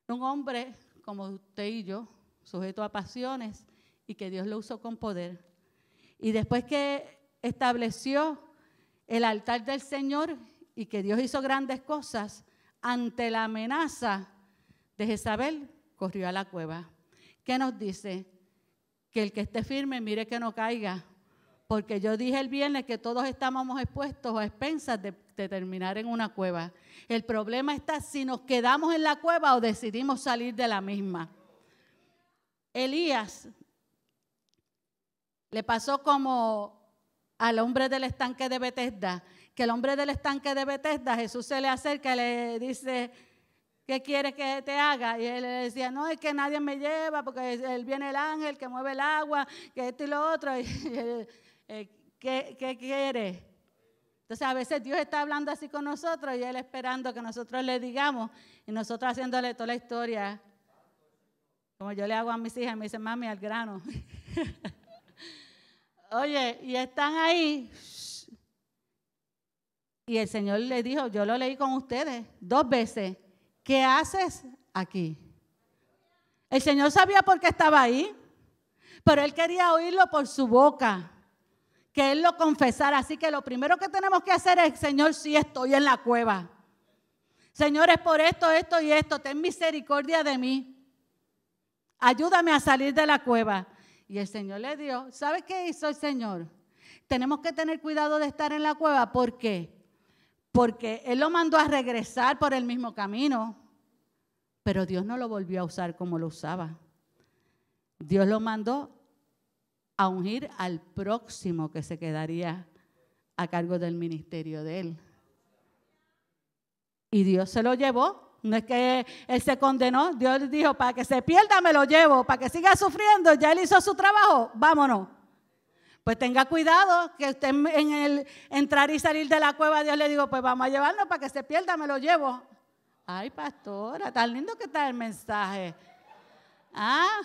un hombre como usted y yo, sujeto a pasiones y que Dios lo usó con poder. Y después que estableció el altar del Señor y que Dios hizo grandes cosas, ante la amenaza de Jezabel, corrió a la cueva. ¿Qué nos dice? Que el que esté firme, mire que no caiga. Porque yo dije el viernes que todos estábamos expuestos a expensas de, de terminar en una cueva. El problema está si nos quedamos en la cueva o decidimos salir de la misma. Elías le pasó como al hombre del estanque de Betesda, que el hombre del estanque de Betesda, Jesús se le acerca y le dice, ¿qué quieres que te haga? Y él le decía, no, es que nadie me lleva, porque él viene el ángel que mueve el agua, que esto y lo otro. Eh, ¿qué, qué quieres? Entonces a veces Dios está hablando así con nosotros y Él esperando que nosotros le digamos y nosotros haciéndole toda la historia. Como yo le hago a mis hijas, me dicen, mami, al grano. Oye, y están ahí. Y el Señor le dijo, yo lo leí con ustedes dos veces, ¿qué haces aquí? El Señor sabía por qué estaba ahí, pero él quería oírlo por su boca, que él lo confesara. Así que lo primero que tenemos que hacer es, Señor, sí estoy en la cueva. Señores, por esto, esto y esto, ten misericordia de mí. Ayúdame a salir de la cueva. Y el Señor le dio. ¿Sabe qué hizo el Señor? Tenemos que tener cuidado de estar en la cueva. ¿Por qué? Porque Él lo mandó a regresar por el mismo camino. Pero Dios no lo volvió a usar como lo usaba. Dios lo mandó a ungir al próximo que se quedaría a cargo del ministerio de Él. Y Dios se lo llevó no es que él se condenó, Dios dijo, para que se pierda me lo llevo, para que siga sufriendo, ya él hizo su trabajo, vámonos. Pues tenga cuidado que usted en el entrar y salir de la cueva, Dios le digo, pues vamos a llevarnos para que se pierda, me lo llevo. Ay, pastora, tan lindo que está el mensaje. Ah,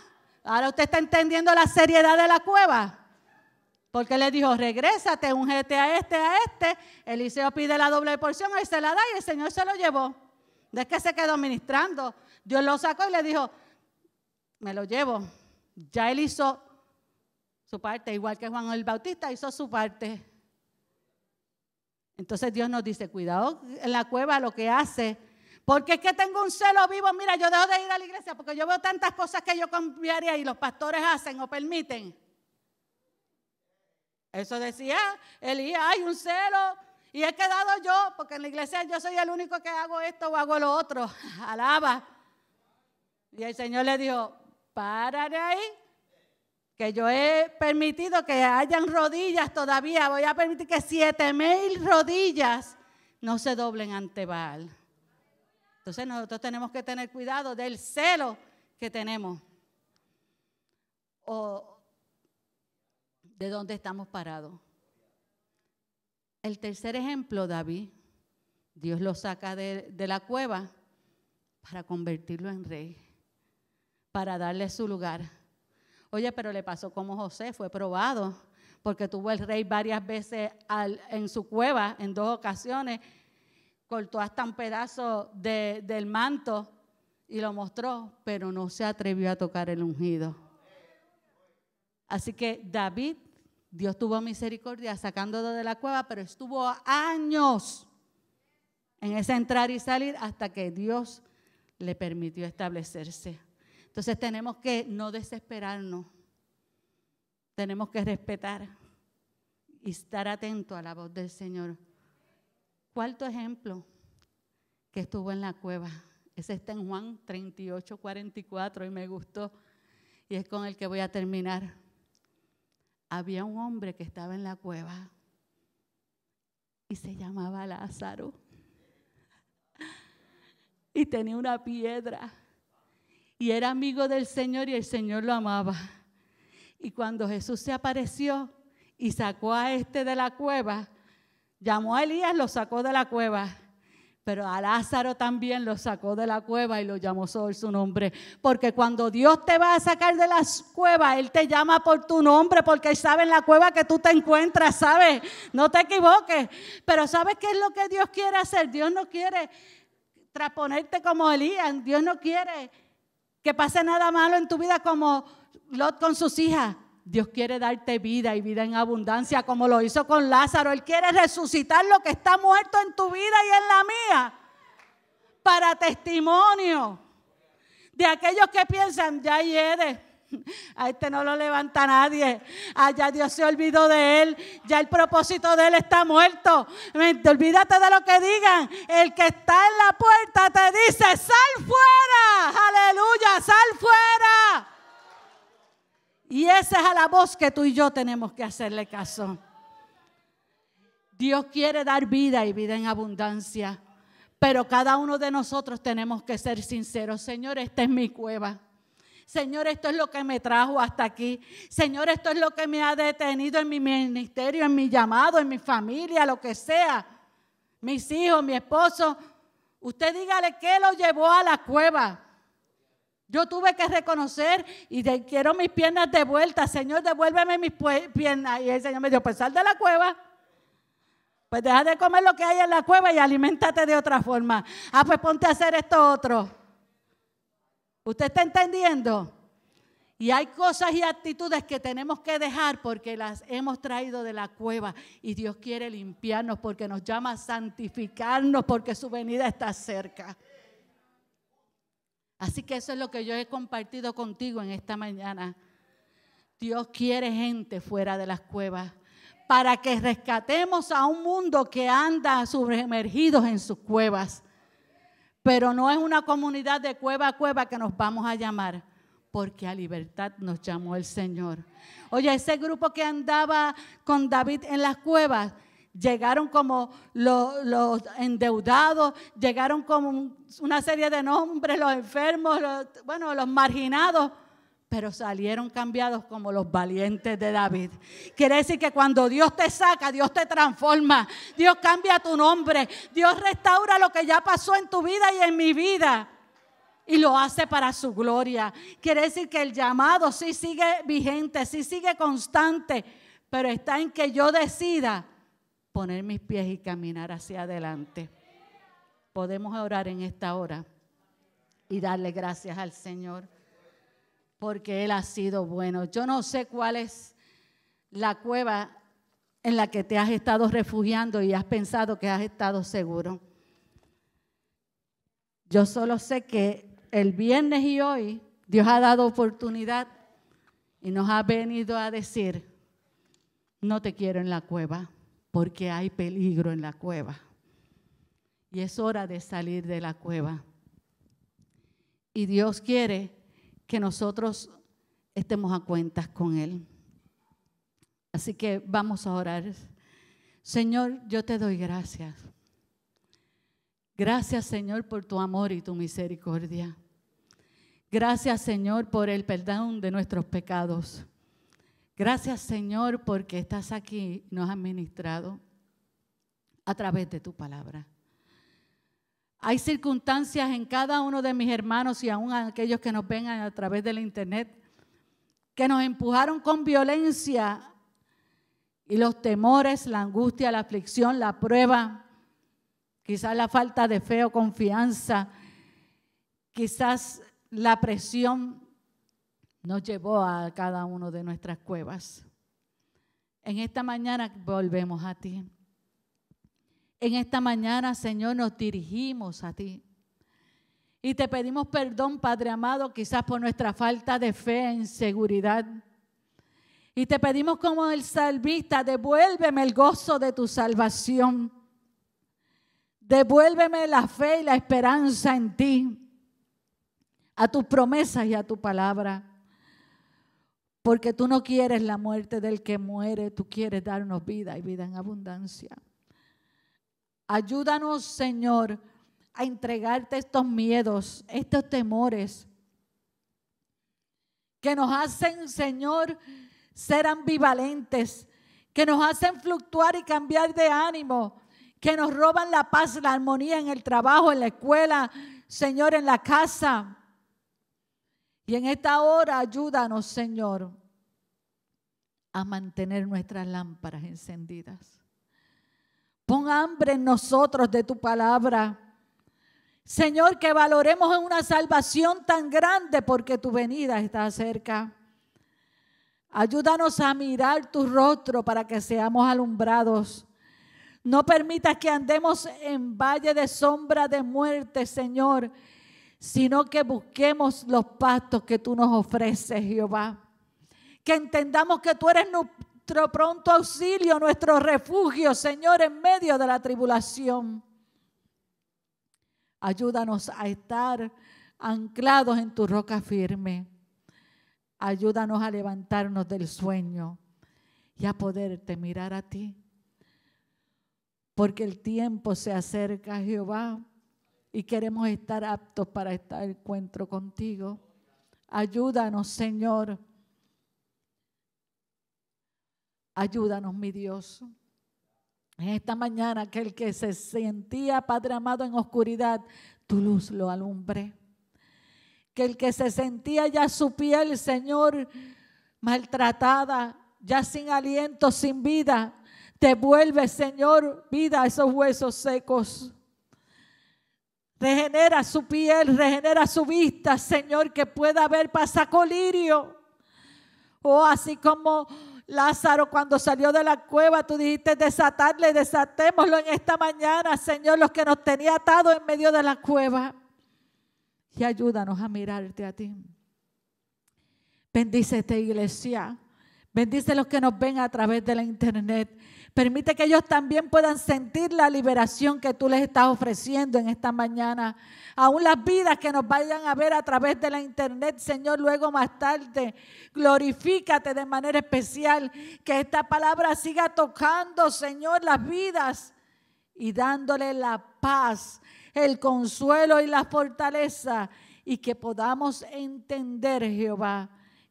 ahora usted está entendiendo la seriedad de la cueva. Porque le dijo, regrésate, un a este, a este. Eliseo pide la doble porción, ahí se la da y el Señor se lo llevó. De que se quedó ministrando. Dios lo sacó y le dijo, me lo llevo. Ya él hizo su parte, igual que Juan el Bautista hizo su parte. Entonces Dios nos dice, cuidado en la cueva lo que hace, porque es que tengo un celo vivo, mira, yo dejo de ir a la iglesia porque yo veo tantas cosas que yo cambiaría y los pastores hacen o permiten. Eso decía Elías, hay un celo y he quedado yo, porque en la iglesia yo soy el único que hago esto o hago lo otro. Alaba. Y el Señor le dijo, Pararé ahí, que yo he permitido que hayan rodillas todavía. Voy a permitir que siete mil rodillas no se doblen ante Baal. Entonces nosotros tenemos que tener cuidado del celo que tenemos. O de dónde estamos parados. El tercer ejemplo, David, Dios lo saca de, la cueva para convertirlo en rey, para darle su lugar. Oye, pero le pasó como José, fue probado, porque tuvo el rey varias veces en su cueva, en dos ocasiones, cortó hasta un pedazo del manto y lo mostró, pero no se atrevió a tocar el ungido. Así que David Dios tuvo misericordia sacándolo de la cueva, pero estuvo años en ese entrar y salir hasta que Dios le permitió establecerse. Entonces tenemos que no desesperarnos, tenemos que respetar y estar atento a la voz del Señor. Cuarto ejemplo que estuvo en la cueva, ese este en Juan 38, 44 y me gustó y es con el que voy a terminar había un hombre que estaba en la cueva y se llamaba Lázaro. Y tenía una piedra y era amigo del Señor y el Señor lo amaba. Y cuando Jesús se apareció y sacó a este de la cueva, llamó a Elías, lo sacó de la cueva pero a Lázaro también lo sacó de la cueva y lo llamó sobre su nombre. Porque cuando Dios te va a sacar de la cueva, Él te llama por tu nombre, porque Él sabe en la cueva que tú te encuentras, ¿sabes? No te equivoques. Pero ¿sabes qué es lo que Dios quiere hacer? Dios no quiere trasponerte como Elías. Dios no quiere que pase nada malo en tu vida como Lot con sus hijas. Dios quiere darte vida y vida en abundancia, como lo hizo con Lázaro. Él quiere resucitar lo que está muerto en tu vida y en la mía, para testimonio de aquellos que piensan, ya eres. A este no lo levanta nadie. Allá Dios se olvidó de él. Ya el propósito de él está muerto. Olvídate de lo que digan. El que está en la puerta te dice, sal fuera. Aleluya, sal fuera. Y esa es a la voz que tú y yo tenemos que hacerle caso. Dios quiere dar vida y vida en abundancia. Pero cada uno de nosotros tenemos que ser sinceros. Señor, esta es mi cueva. Señor, esto es lo que me trajo hasta aquí. Señor, esto es lo que me ha detenido en mi ministerio, en mi llamado, en mi familia, lo que sea. Mis hijos, mi esposo. Usted dígale qué lo llevó a la cueva. Yo tuve que reconocer y te quiero mis piernas de vuelta, Señor, devuélveme mis piernas. Y el Señor me dijo, pues sal de la cueva. Pues deja de comer lo que hay en la cueva y alimentate de otra forma. Ah, pues ponte a hacer esto otro. ¿Usted está entendiendo? Y hay cosas y actitudes que tenemos que dejar porque las hemos traído de la cueva y Dios quiere limpiarnos porque nos llama a santificarnos porque su venida está cerca. Así que eso es lo que yo he compartido contigo en esta mañana. Dios quiere gente fuera de las cuevas para que rescatemos a un mundo que anda sumergidos en sus cuevas. Pero no es una comunidad de cueva a cueva que nos vamos a llamar, porque a libertad nos llamó el Señor. Oye, ese grupo que andaba con David en las cuevas, llegaron como los, endeudados, llegaron como una serie de nombres, los enfermos, los, bueno, los marginados pero salieron cambiados como los valientes de David. Quiere decir que cuando Dios te saca, Dios te transforma, Dios cambia tu nombre, Dios restaura lo que ya pasó en tu vida y en mi vida. Y lo hace para su gloria. Quiere decir que el llamado sí sigue vigente, sí sigue constante, pero está en que yo decida poner mis pies y caminar hacia adelante. Podemos orar en esta hora y darle gracias al Señor porque Él ha sido bueno. Yo no sé cuál es la cueva en la que te has estado refugiando y has pensado que has estado seguro. Yo solo sé que el viernes y hoy Dios ha dado oportunidad y nos ha venido a decir, no te quiero en la cueva porque hay peligro en la cueva. Y es hora de salir de la cueva. Y Dios quiere que nosotros estemos a cuentas con Él. Así que vamos a orar. Señor, yo te doy gracias. Gracias, Señor, por tu amor y tu misericordia. Gracias, Señor, por el perdón de nuestros pecados. Gracias Señor porque estás aquí, nos has ministrado a través de tu palabra. Hay circunstancias en cada uno de mis hermanos y aún aquellos que nos vengan a través del internet que nos empujaron con violencia y los temores, la angustia, la aflicción, la prueba, quizás la falta de fe o confianza, quizás la presión nos llevó a cada uno de nuestras cuevas. En esta mañana volvemos a ti. En esta mañana, Señor, nos dirigimos a ti. Y te pedimos perdón, Padre amado, quizás por nuestra falta de fe e inseguridad. Y te pedimos como el salvista, devuélveme el gozo de tu salvación. Devuélveme la fe y la esperanza en ti, a tus promesas y a tu palabra. Porque tú no quieres la muerte del que muere, tú quieres darnos vida y vida en abundancia. Ayúdanos, Señor, a entregarte estos miedos, estos temores que nos hacen, Señor, ser ambivalentes, que nos hacen fluctuar y cambiar de ánimo, que nos roban la paz, la armonía en el trabajo, en la escuela, Señor, en la casa. Y en esta hora ayúdanos, Señor, a mantener nuestras lámparas encendidas. Pon hambre en nosotros de tu palabra. Señor, que valoremos una salvación tan grande porque tu venida está cerca. Ayúdanos a mirar tu rostro para que seamos alumbrados. No permitas que andemos en valle de sombra de muerte, Señor sino que busquemos los pastos que tú nos ofreces, Jehová. Que entendamos que tú eres nuestro pronto auxilio, nuestro refugio, Señor, en medio de la tribulación. Ayúdanos a estar anclados en tu roca firme. Ayúdanos a levantarnos del sueño y a poderte mirar a ti. Porque el tiempo se acerca, Jehová, y queremos estar aptos para este encuentro contigo. Ayúdanos, Señor. Ayúdanos, mi Dios. En esta mañana, que el que se sentía, Padre amado, en oscuridad, tu luz lo alumbre. Que el que se sentía ya su piel, Señor, maltratada, ya sin aliento, sin vida, te vuelve, Señor, vida a esos huesos secos. Regenera su piel, regenera su vista, Señor, que pueda ver pasacolirio. O oh, así como Lázaro cuando salió de la cueva, tú dijiste desatarle, desatémoslo en esta mañana, Señor, los que nos tenía atados en medio de la cueva. Y ayúdanos a mirarte a ti. Bendice esta iglesia. Bendice los que nos ven a través de la internet. Permite que ellos también puedan sentir la liberación que tú les estás ofreciendo en esta mañana. Aún las vidas que nos vayan a ver a través de la internet, Señor, luego más tarde. Glorifícate de manera especial. Que esta palabra siga tocando, Señor, las vidas y dándole la paz, el consuelo y la fortaleza. Y que podamos entender, Jehová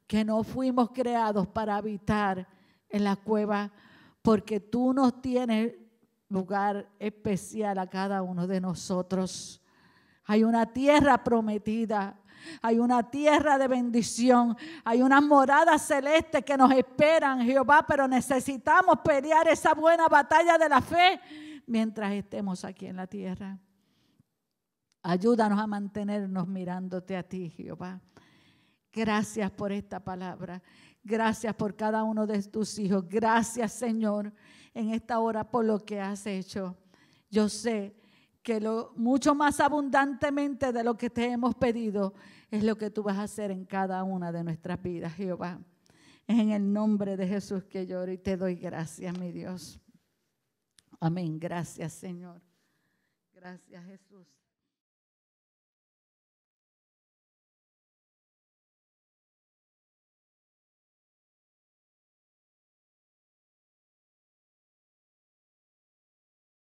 que no fuimos creados para habitar en la cueva, porque tú nos tienes lugar especial a cada uno de nosotros. Hay una tierra prometida, hay una tierra de bendición, hay unas moradas celestes que nos esperan, Jehová, pero necesitamos pelear esa buena batalla de la fe mientras estemos aquí en la tierra. Ayúdanos a mantenernos mirándote a ti, Jehová. Gracias por esta palabra. Gracias por cada uno de tus hijos. Gracias, Señor, en esta hora por lo que has hecho. Yo sé que lo, mucho más abundantemente de lo que te hemos pedido es lo que tú vas a hacer en cada una de nuestras vidas, Jehová. Es en el nombre de Jesús que lloro y te doy gracias, mi Dios. Amén. Gracias, Señor. Gracias, Jesús.